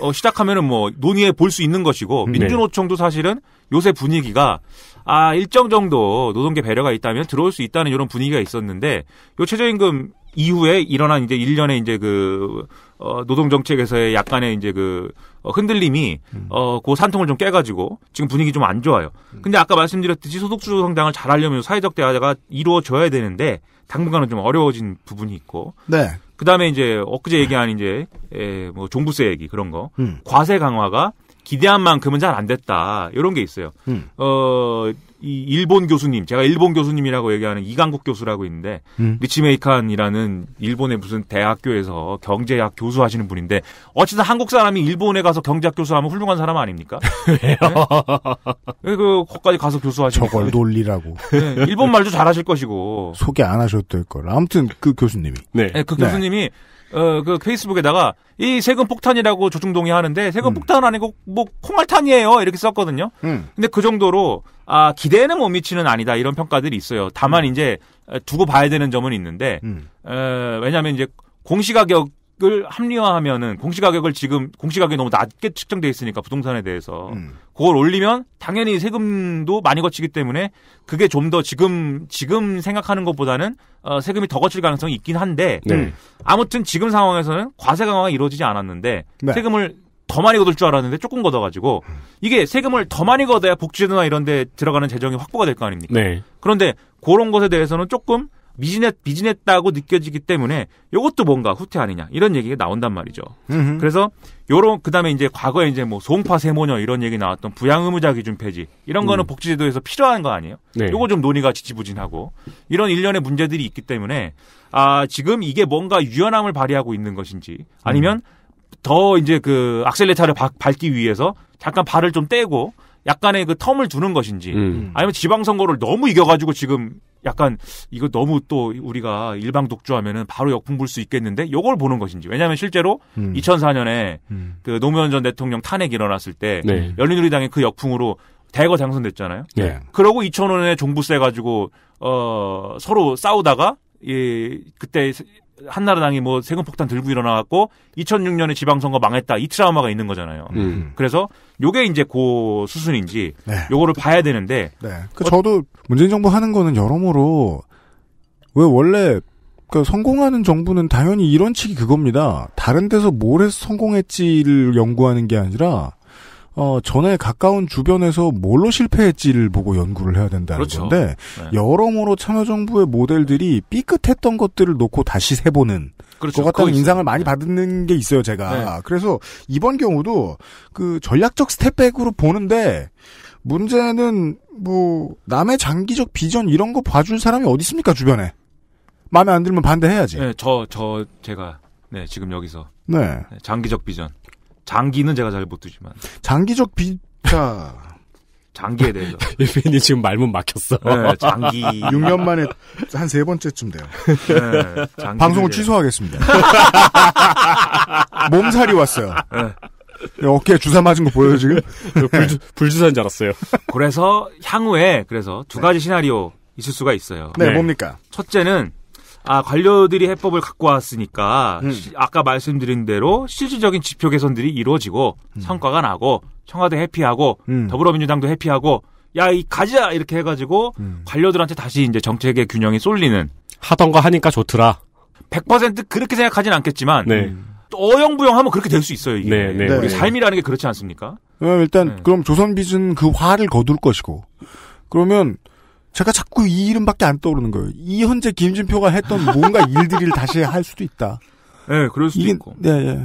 어, 시작하면은 뭐 논의해 볼 수 있는 것이고 음, 네. 민주노총도 사실은 요새 분위기가 아 일정 정도 노동계 배려가 있다면 들어올 수 있다는 이런 분위기가 있었는데 요 최저임금 이후에 일어난 이제 일련의 이제 그, 어, 노동정책에서의 약간의 이제 그, 어, 흔들림이, 음. 어, 그 산통을 좀 깨가지고 지금 분위기 좀 안 좋아요. 음. 근데 아까 말씀드렸듯이 소득주도 성장을 잘 하려면 사회적 대화가 이루어져야 되는데 당분간은 좀 어려워진 부분이 있고. 네. 그 다음에 이제 엊그제 얘기한 이제, 에, 예, 뭐 종부세 얘기 그런 거. 음. 과세 강화가 기대한 만큼은 잘 안 됐다. 이런 게 있어요. 음. 어, 이 일본 교수님, 제가 일본 교수님이라고 얘기하는 이강국 교수라고 있는데 음. 리치메이칸이라는 일본의 무슨 대학교에서 경제학 교수 하시는 분인데 어쨌든 한국 사람이 일본에 가서 경제학 교수하면 훌륭한 사람 아닙니까? 왜요? 네? 그거까지 가서 교수하시는 저걸 논리라고. 네, 일본 말도 잘하실 것이고 소개 안 하셔도 될 걸. 아무튼 그 교수님이. 네. 네그 네. 교수님이 어, 그 페이스북에다가 이 세금 폭탄이라고 조중동이 하는데 세금 음. 폭탄 아니고 뭐 콩알탄이에요 이렇게 썼거든요. 음. 근데 그 정도로 아 기대에는 못 미치는 아니다 이런 평가들이 있어요. 다만 음. 이제 어, 두고 봐야 되는 점은 있는데 음. 에, 어, 왜냐하면 이제 공시가격 가격을 합리화하면은 공시가격을 지금 공시가격이 너무 낮게 측정돼 있으니까 부동산에 대해서 음. 그걸 올리면 당연히 세금도 많이 거치기 때문에 그게 좀 더 지금 지금 생각하는 것보다는 어, 세금이 더 거칠 가능성이 있긴 한데 네. 아무튼 지금 상황에서는 과세 강화가 이루어지지 않았는데 네. 세금을 더 많이 걷을 줄 알았는데 조금 걷어가지고 이게 세금을 더 많이 걷어야 복지제도나 이런 데 들어가는 재정이 확보가 될 거 아닙니까? 네. 그런데 그런 것에 대해서는 조금 미진했, 미진했다고 느껴지기 때문에 이것도 뭔가 후퇴 아니냐 이런 얘기가 나온단 말이죠. 음흠. 그래서 요런 그다음에 이제 과거에 이제 뭐 소음파 세모녀 이런 얘기 나왔던 부양 의무자 기준 폐지 이런 거는 음. 복지제도에서 필요한 거 아니에요? 네. 요거 좀 논의가 지지부진하고 이런 일련의 문제들이 있기 때문에 아 지금 이게 뭔가 유연함을 발휘하고 있는 것인지 아니면 음. 더 이제 그 악셀레타를 밟기 위해서 잠깐 발을 좀 떼고 약간의 그 텀을 두는 것인지 음. 아니면 지방선거를 너무 이겨가지고 지금 약간 이거 너무 또 우리가 일방 독주하면은 바로 역풍 불 수 있겠는데 요걸 보는 것인지 왜냐하면 실제로 음. 2004년에 음. 그 노무현 전 대통령 탄핵 일어났을 때 네. 열린우리당이 그 역풍으로 대거 당선됐잖아요. 네. 그러고 2 0 0 5년에 종부세 가지고 어 서로 싸우다가 예 그때 한나라당이 뭐 세금 폭탄 들고 일어나갖고 2006년에 지방선거 망했다 이 트라우마가 있는 거잖아요. 음. 그래서 요게 이제 고 수순인지 네. 요거를 봐야 되는데. 네. 그 어, 저도 문재인 정부 하는 거는 여러모로 왜 원래 그 성공하는 정부는 당연히 이런 측이 그겁니다. 다른 데서 뭘 해서 성공했지를 연구하는 게 아니라 어, 전에 가까운 주변에서 뭘로 실패했지를 보고 연구를 해야 된다는 그렇죠. 건데 네. 여러모로 참여정부의 모델들이 삐끗했던 것들을 놓고 다시 세보는 그렇죠. 것 같다는 인상을 많이 네. 받는 게 있어요 제가 네. 그래서 이번 경우도 그 전략적 스텝백으로 보는데 문제는 뭐 남의 장기적 비전 이런 거 봐줄 사람이 어디 있습니까 주변에 마음에 안 들면 반대해야지. 네, 저저 제가 네 지금 여기서 네, 네 장기적 비전 장기는 제가 잘못 두지만. 장기적 비자. 장기에 대해서. 일빈이 지금 말문 막혔어. 네, 장기. 6년 만에 한 세 번째쯤 돼요. 네, 방송을 네. 취소하겠습니다. 몸살이 왔어요. 네. 네. 어깨에 주사 맞은 거 보여요, 지금? 불주, 불주사인 줄 알았어요. 그래서 향후에, 그래서 두 가지 네. 시나리오 있을 수가 있어요. 네, 뭡니까? 첫째는 아 관료들이 해법을 갖고 왔으니까 음. 시, 아까 말씀드린 대로 실질적인 지표 개선들이 이루어지고 음. 성과가 나고 청와대 해피하고 음. 더불어민주당도 해피하고 야 이 가자 이렇게 해가지고 음. 관료들한테 다시 이제 정책의 균형이 쏠리는 하던가 하니까 좋더라. 100% 그렇게 생각하진 않겠지만 네. 어영부영하면 그렇게 될 수 있어요 이게 네, 네. 우리 네. 삶이라는 게 그렇지 않습니까? 일단 네. 그럼 조선 빚은 그 화를 거둘 것이고 그러면 제가 자꾸 이 이름밖에 안 떠오르는 거예요. 이 현재 김진표가 했던 뭔가 일들을 다시 할 수도 있다. 예, 네, 그럴 수도 이 있고. 네, 예.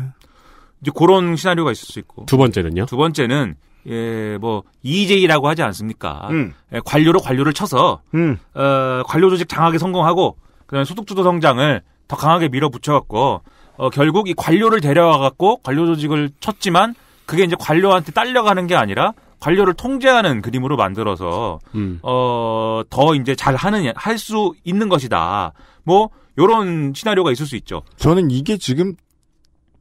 이제 그런 시나리오가 있을 수 있고. 두 번째는요? 두 번째는 예, 뭐 EJ라고 하지 않습니까? 음. 예, 관료로 관료를 쳐서 음. 어, 관료 조직 장악에 성공하고 그다음에 소득주도 성장을 더 강하게 밀어붙여 갖고 어, 결국 이 관료를 데려와 갖고 관료 조직을 쳤지만 그게 이제 관료한테 딸려가는 게 아니라 관료를 통제하는 그림으로 만들어서 음. 어더 이제 잘 하는 할 수 있는 것이다. 뭐 요런 시나리오가 있을 수 있죠. 저는 이게 지금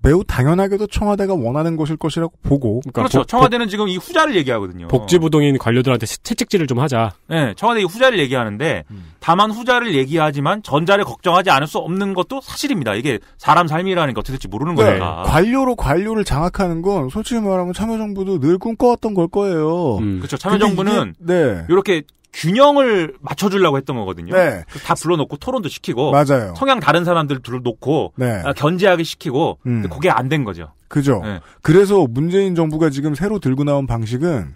매우 당연하게도 청와대가 원하는 것일 것이라고 보고 그러니까 그렇죠 복, 청와대는 복, 지금 이 후자를 얘기하거든요. 복지부동인 관료들한테 채찍질을 좀 하자. 네, 청와대 의 후자를 얘기하는데 음. 다만 후자를 얘기하지만 전자를 걱정하지 않을 수 없는 것도 사실입니다. 이게 사람 삶이라는 게 어떻게 될지 모르는 네, 거니까. 관료로 관료를 장악하는 건 솔직히 말하면 참여정부도 늘 꿈꿔왔던 걸 거예요. 음. 그렇죠. 참여정부는 이게, 네. 이렇게 균형을 맞춰주려고 했던 거거든요. 네. 다 불러놓고 토론도 시키고 맞아요. 성향 다른 사람들 둘러놓고 네. 아, 견제하게 시키고 음. 근데 그게 안 된 거죠. 그죠. 네. 그래서 문재인 정부가 지금 새로 들고 나온 방식은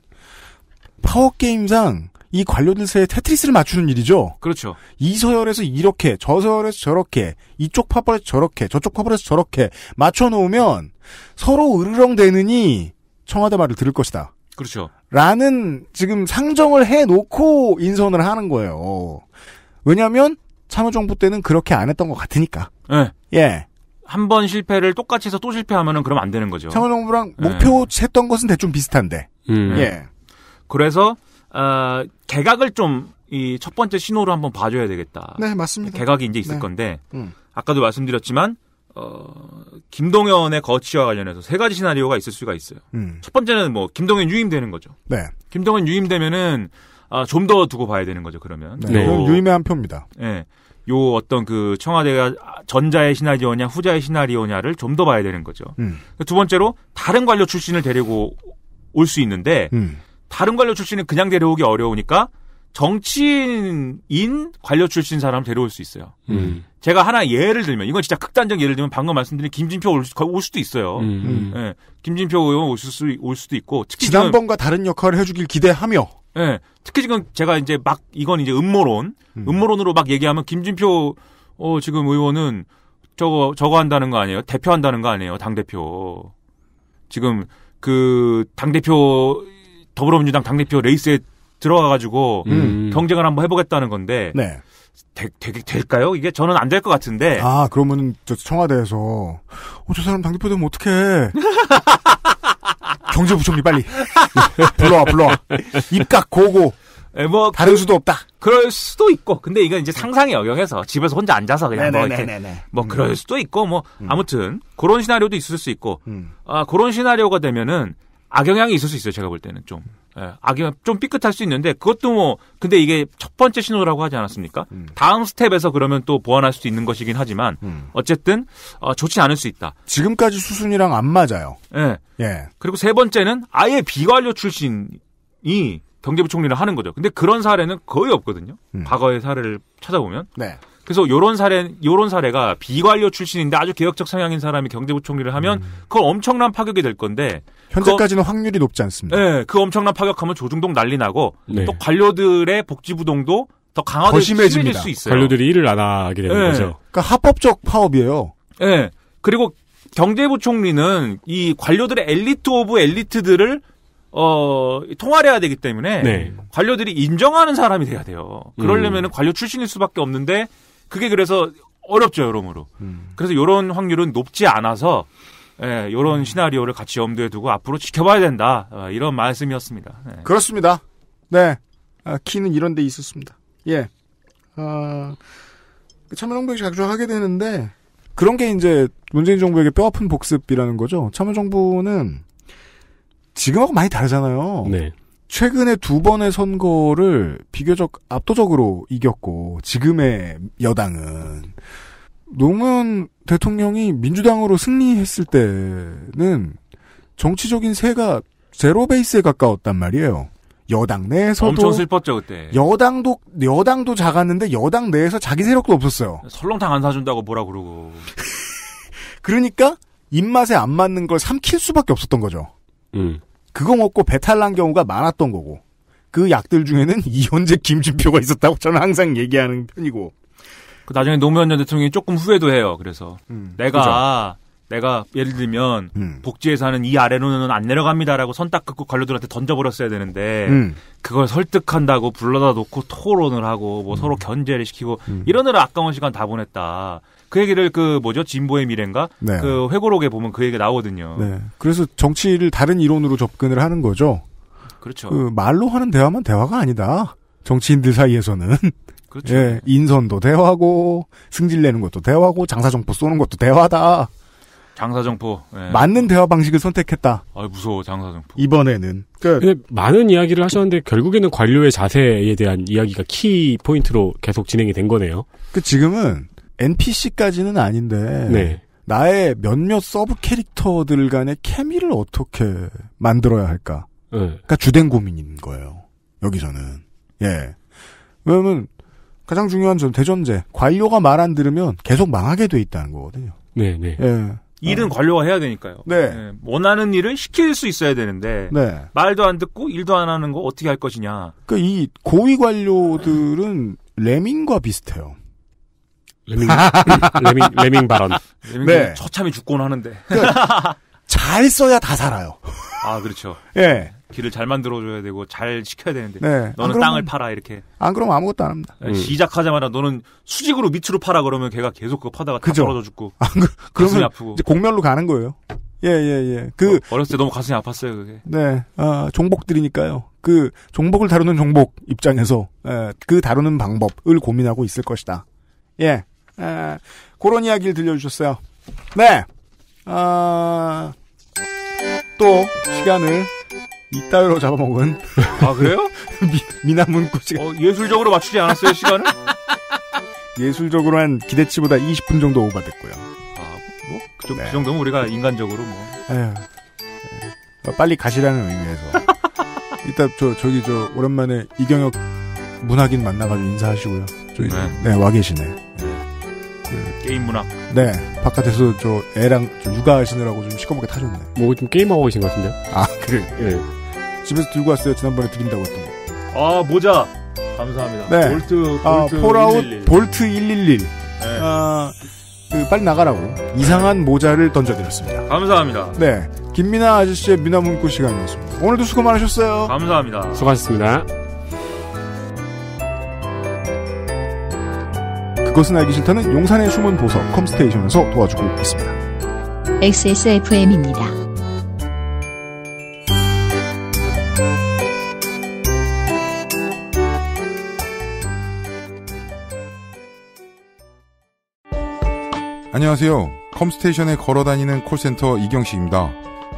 파워 게임상 이 관료들 사이에 테트리스를 맞추는 일이죠. 그렇죠. 이 서열에서 이렇게, 저 서열에서 저렇게, 이쪽 파벌에서 저렇게, 저쪽 파벌에서 저렇게 맞춰놓으면 서로 으르렁대느니 청와대 말을 들을 것이다. 그렇죠. 라는 지금 상정을 해놓고 인선을 하는 거예요. 왜냐하면 참여정부 때는 그렇게 안 했던 것 같으니까. 네. 예. 예. 한 번 실패를 똑같이 해서 또 실패하면은 그럼 안 되는 거죠. 참여정부랑 네. 목표 했던 것은 대충 비슷한데. 음. 예. 예. 그래서 어, 개각을 좀 이 첫 번째 신호로 한번 봐줘야 되겠다. 네, 맞습니다. 개각이 이제 있을 네. 건데 음. 아까도 말씀드렸지만 어, 김동연의 거취와 관련해서 세 가지 시나리오가 있을 수가 있어요. 음. 첫 번째는 뭐 김동연 유임되는 거죠. 네. 김동연 유임되면은 아, 좀 더 두고 봐야 되는 거죠. 그러면 네. 요, 유임의 한 표입니다. 예. 네. 요 어떤 그 청와대가 전자의 시나리오냐 후자의 시나리오냐를 좀 더 봐야 되는 거죠. 음. 그 두 번째로 다른 관료 출신을 데리고 올 수 있는데 음. 다른 관료 출신은 그냥 데려오기 어려우니까 정치인인 관료 출신 사람 데려올 수 있어요. 음. 제가 하나 예를 들면 이건 진짜 극단적 예를 들면 방금 말씀드린 김진표 올, 수, 올 수도 있어요. 음. 음. 예, 김진표 의원 올, 수, 올 수도 있고 특히 지난번과 다른 역할을 해주길 기대하며. 예, 특히 지금 제가 이제 막 이건 이제 음모론, 음. 모론으로막 얘기하면 김진표 어, 지금 의원은 저거 저거 한다는 거 아니에요? 대표한다는 거 아니에요? 당 대표 지금 그 당 대표 더불어민주당 당 대표 레이스에 들어가 가지고 음. 경쟁을 한번 해보겠다는 건데. 네. 되, 되게 될까요? 이게 저는 안 될 것 같은데. 아, 그러면 저 청와대에서 어, 저 사람 당대표 되면 어떡해. 경제부총리 빨리 불러와 불러와 입각 고고 네, 뭐 다른 그, 수도 없다. 그럴 수도 있고, 근데 이건 이제 상상에영역해서 집에서 혼자 앉아서 그냥 뭐 네네네네네. 뭐 이렇게 음. 뭐 그럴 수도 있고 뭐 음. 아무튼 그런 시나리오도 있을 수 있고, 음. 아 그런 시나리오가 되면은 악영향이 있을 수 있어요. 제가 볼 때는 좀 예, 악이 좀 삐끗할 수 있는데 그것도 뭐 근데 이게 첫 번째 신호라고 하지 않았습니까? 음. 다음 스텝에서 그러면 또 보완할 수 있는 것이긴 하지만 음. 어쨌든 어, 좋지 않을 수 있다. 지금까지 수순이랑 안 맞아요. 예. 예. 그리고 세 번째는 아예 비관료 출신이 경제부총리를 하는 거죠. 근데 그런 사례는 거의 없거든요. 음. 과거의 사례를 찾아보면. 네. 그래서 요런 사례 요런 사례가 비관료 출신인데 아주 개혁적 성향인 사람이 경제부총리를 하면 음. 그건 엄청난 파격이 될 건데 현재까지는 그 확률이 높지 않습니다. 네, 그 엄청난 파격하면 조중동 난리 나고 네. 또 관료들의 복지부동도 더 강화될 심해질 수 있어요. 관료들이 일을 안 하게 되는 네. 거죠. 그러니까 합법적 파업이에요. 네, 그리고 경제부 총리는 이 관료들의 엘리트 오브 엘리트들을 어, 통할해야 되기 때문에 네. 관료들이 인정하는 사람이 돼야 돼요. 그러려면 음. 관료 출신일 수밖에 없는데 그게 그래서 어렵죠, 여러모로. 음. 그래서 이런 확률은 높지 않아서 예, 요런 시나리오를 같이 염두에 두고 앞으로 지켜봐야 된다. 어, 이런 말씀이었습니다. 네. 그렇습니다. 네. 아, 키는 이런 데 있었습니다. 예. 아, 그 참여정부에서 자주하게 되는데, 그런 게 이제 문재인 정부에게 뼈 아픈 복습이라는 거죠. 참여정부는 지금하고 많이 다르잖아요. 네. 최근에 두 번의 선거를 비교적 압도적으로 이겼고, 지금의 여당은. 노무현 대통령이 민주당으로 승리했을 때는 정치적인 세가 제로 베이스에 가까웠단 말이에요. 여당 내에서도 엄청 슬펐죠 그때. 여당도 여당도 작았는데 여당 내에서 자기 세력도 없었어요. 설렁탕 안 사준다고 뭐라 그러고. 그러니까 입맛에 안 맞는 걸 삼킬 수밖에 없었던 거죠. 음. 그거 먹고 배탈 난 경우가 많았던 거고. 그 약들 중에는 이현재 김준표가 있었다고 저는 항상 얘기하는 편이고. 그 나중에 노무현 전 대통령이 조금 후회도 해요. 그래서 음, 내가 그죠? 내가 예를 들면 음. 복지에서 하는 이 아래로는 안 내려갑니다라고 선딱 긋고 관료들한테 던져버렸어야 되는데 음. 그걸 설득한다고 불러다 놓고 토론을 하고 뭐 음. 서로 견제를 시키고 음. 이러느라 아까운 시간 다 보냈다. 그 얘기를 그 뭐죠 진보의 미래인가 네. 그 회고록에 보면 그 얘기 나오거든요. 네. 그래서 정치를 다른 이론으로 접근을 하는 거죠. 그렇죠. 그 말로 하는 대화만 대화가 아니다. 정치인들 사이에서는 그렇죠. 예, 인선도 대화고 승질 내는 것도 대화고 장사 정보 쏘는 것도 대화다. 장사 정보 예. 맞는 대화 방식을 선택했다. 아 무서워 장사 정보. 이번에는 그 끝. 근데 많은 이야기를 하셨는데 결국에는 관료의 자세에 대한 이야기가 키 포인트로 계속 진행이 된 거네요. 그 지금은 NPC까지는 아닌데 네. 나의 몇몇 서브 캐릭터들 간의 케미를 어떻게 만들어야 할까? 네. 그러니까 주된 고민인 거예요. 여기서는 예. 왜냐면 가장 중요한 점 대전제 관료가 말 안 들으면 계속 망하게 돼 있다는 거거든요. 네, 네. 예. 일은 어. 관료가 해야 되니까요. 네. 네. 원하는 일을 시킬 수 있어야 되는데 네. 말도 안 듣고 일도 안 하는 거 어떻게 할 것이냐. 그러니까 이 고위 관료들은 레밍과 비슷해요. 레밍 레밍 레밍 발언. 레밍 네. 처참히 죽곤 하는데. 그러니까 잘 써야 다 살아요. 아, 그렇죠. 예. 길을 잘 만들어줘야 되고, 잘 시켜야 되는데. 네. 너는 그러면, 땅을 팔아, 이렇게. 안 그러면 아무것도 안 합니다. 음. 시작하자마자 너는 수직으로 밑으로 팔아, 그러면 걔가 계속 그거 파다가 그죠? 떨어져 죽고. 안 아, 그, 가슴이 아프고. 이제 공멸로 가는 거예요. 예, 예, 예. 그. 어, 렸을때 너무 가슴이 아팠어요, 그게. 네. 아, 종복들이니까요. 그, 종복을 다루는 종복 입장에서, 에, 예, 그 다루는 방법을 고민하고 있을 것이다. 예. 에, 아, 그런 이야기를 들려주셨어요. 네. 아, 또 시간을 이따위로 잡아먹은 아 그래요? 미, 미남은 꽃이 어, 예술적으로 맞추지 않았어요 시간을? 예술적으로 한 기대치보다 20분 정도 오버됐고요. 아 뭐그 그 네. 그 정도면 우리가 인간적으로 뭐 에휴, 네. 에휴, 네. 빨리 가시라는 의미에서 이따 저 저기 저 오랜만에 이경혁 문학인 만나가지고 인사하시고요. 저희 네. 네와 계시네. 네. 그, 게임 문학. 네. 바깥에서 저 애랑 좀 육아하시느라고 좀 시커멓게 타셨네. 뭐 좀 게임하고 계신 것 같은데요? 아, 그래. 예. 네. 집에서 들고 왔어요. 지난번에 드린다고 했던 거. 아, 모자. 감사합니다. 네. 볼트, 볼트 아, 폴아웃 볼트 111. 네. 아, 그 빨리 나가라고 이상한 모자를 던져드렸습니다. 감사합니다. 네. 김민아 아저씨의 미나 문구 시간이었습니다. 오늘도 수고 많으셨어요. 감사합니다. 수고하셨습니다. 그것은 알기 싫다는 용산의 숨은 보석 컴스테이션에서 도와주고 있습니다. XSFM입니다. 안녕하세요. 컴스테이션에 걸어 다니는 콜센터 이경식입니다.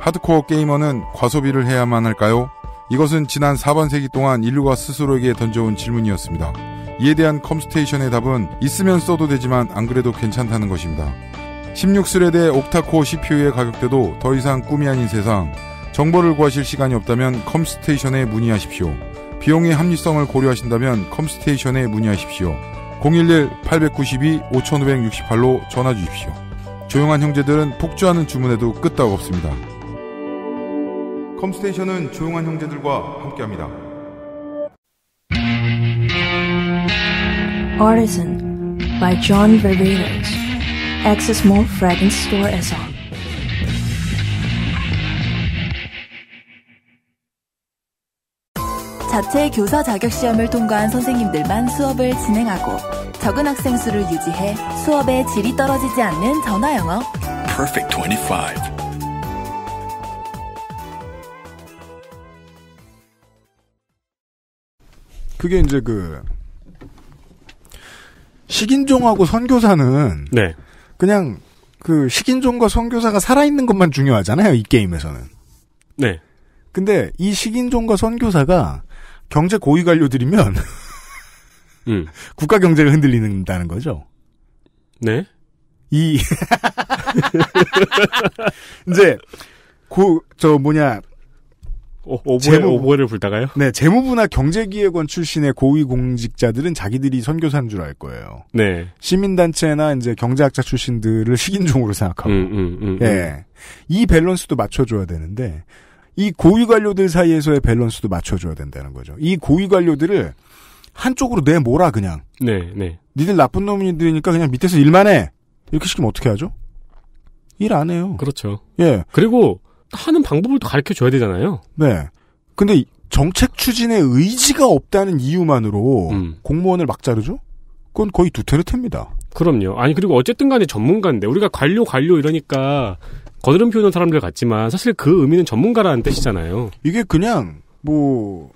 하드코어 게이머는 과소비를 해야만 할까요? 이것은 지난 4번 세기 동안 인류가 스스로에게 던져온 질문이었습니다. 이에 대한 컴스테이션의 답은 있으면 써도 되지만 안 그래도 괜찮다는 것입니다. 16스레드의 옥타코 CPU의 가격대도 더 이상 꿈이 아닌 세상 정보를 구하실 시간이 없다면 컴스테이션에 문의하십시오. 비용의 합리성을 고려하신다면 컴스테이션에 문의하십시오. 011-892-5568로 전화 주십시오. 조용한 형제들은 폭주하는 주문에도 끄떡 없습니다. 컴스테이션은 조용한 형제들과 함께합니다. Artisan by John Ververes. Access Mall Fragrance Store as on. 자체 교사 자격 시험을 통과한 선생님들만 수업을 진행하고 적은 학생 수를 유지해 수업의 질이 떨어지지 않는 전화 영어. Perfect 25. 그게 이제 그 식인종하고 선교사는 네. 그냥 그 식인종과 선교사가 살아있는 것만 중요하잖아요 이 게임에서는. 네. 근데 이 식인종과 선교사가 경제 고위 관료들이면 음. 국가 경제를 흔들린다는 거죠. 네. 이 이제 고저 뭐냐 오, 보에를 불다가요? 네, 재무부나 경제기획원 출신의 고위공직자들은 자기들이 선교사인 줄 알 거예요. 네. 시민단체나 이제 경제학자 출신들을 식인종으로 생각하고. 음, 음, 음, 예. 음. 이 밸런스도 맞춰줘야 되는데, 이 고위 관료들 사이에서의 밸런스도 맞춰줘야 된다는 거죠. 이 고위 관료들을 한쪽으로 내몰아, 그냥. 네, 네. 니들 나쁜 놈이들이니까 그냥 밑에서 일만 해! 이렇게 시키면 어떻게 하죠? 일 안 해요. 그렇죠. 예. 그리고, 하는 방법을 또 가르쳐 줘야 되잖아요. 네. 근데 정책 추진에 의지가 없다는 이유만으로 음. 공무원을 막 자르죠? 그건 거의 두테르트입니다. 그럼요. 아니 그리고 어쨌든 간에 전문가인데 우리가 관료 관료 이러니까 거드름 피우는 사람들 같지만 사실 그 의미는 전문가라는 뜻이잖아요. 이게 그냥 뭐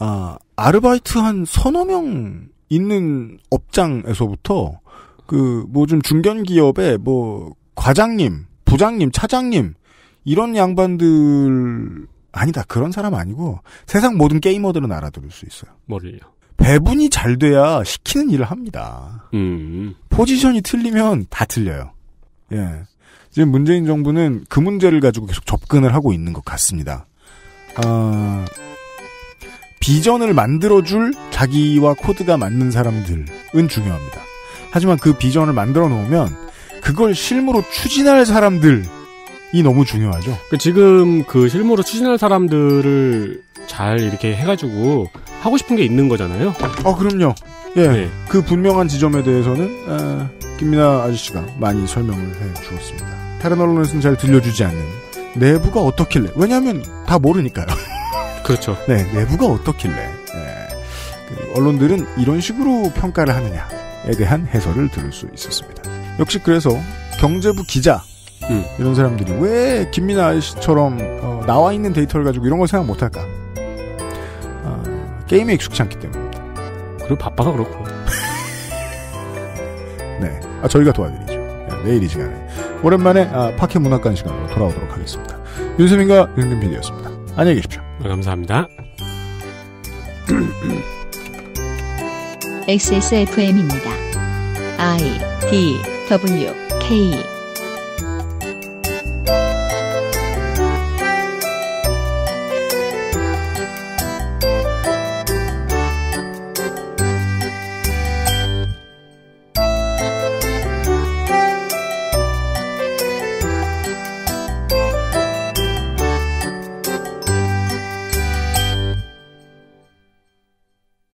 아, 아르바이트 한 서너 명 있는 업장에서부터 그 뭐 좀 중견 기업의 뭐 과장님, 부장님, 차장님 이런 양반들 아니다 그런 사람 아니고 세상 모든 게이머들은 알아들을 수 있어요. 뭐를요? 배분이 잘 돼야 시키는 일을 합니다. 음. 포지션이 틀리면 다 틀려요. 예. 지금 문재인 정부는 그 문제를 가지고 계속 접근을 하고 있는 것 같습니다. 아, 비전을 만들어줄 자기와 코드가 맞는 사람들은 중요합니다. 하지만 그 비전을 만들어 놓으면 그걸 실무로 추진할 사람들 이 너무 중요하죠. 그 지금 그 실무로 추진할 사람들을 잘 이렇게 해가지고 하고 싶은 게 있는 거잖아요. 어, 그럼요. 예. 네. 그 분명한 지점에 대해서는 아, 김민아 아저씨가 많이 설명을 해 주었습니다. 다른 언론에서는 잘 들려주지 않는 내부가 어떻길래? 왜냐하면 다 모르니까요. 그렇죠. 네, 내부가 어떻길래? 네. 그 언론들은 이런 식으로 평가를 하느냐에 대한 해설을 들을 수 있었습니다. 역시 그래서 경제부 기자 음. 이런 사람들이 왜 김민아 아저씨처럼 어, 나와 있는 데이터를 가지고 이런 걸 생각 못할까? 어, 게임에 익숙치 않기 때문입니다. 그리고 바빠서 그렇고. 네, 아, 저희가 도와드리죠. 네, 내일 이 시간에 오랜만에 아, 파케 문학관 시간으로 돌아오도록 하겠습니다. 윤수민과 윤근 PD였습니다. 안녕히 계십시오. 네, 감사합니다. XSFM입니다. I D W K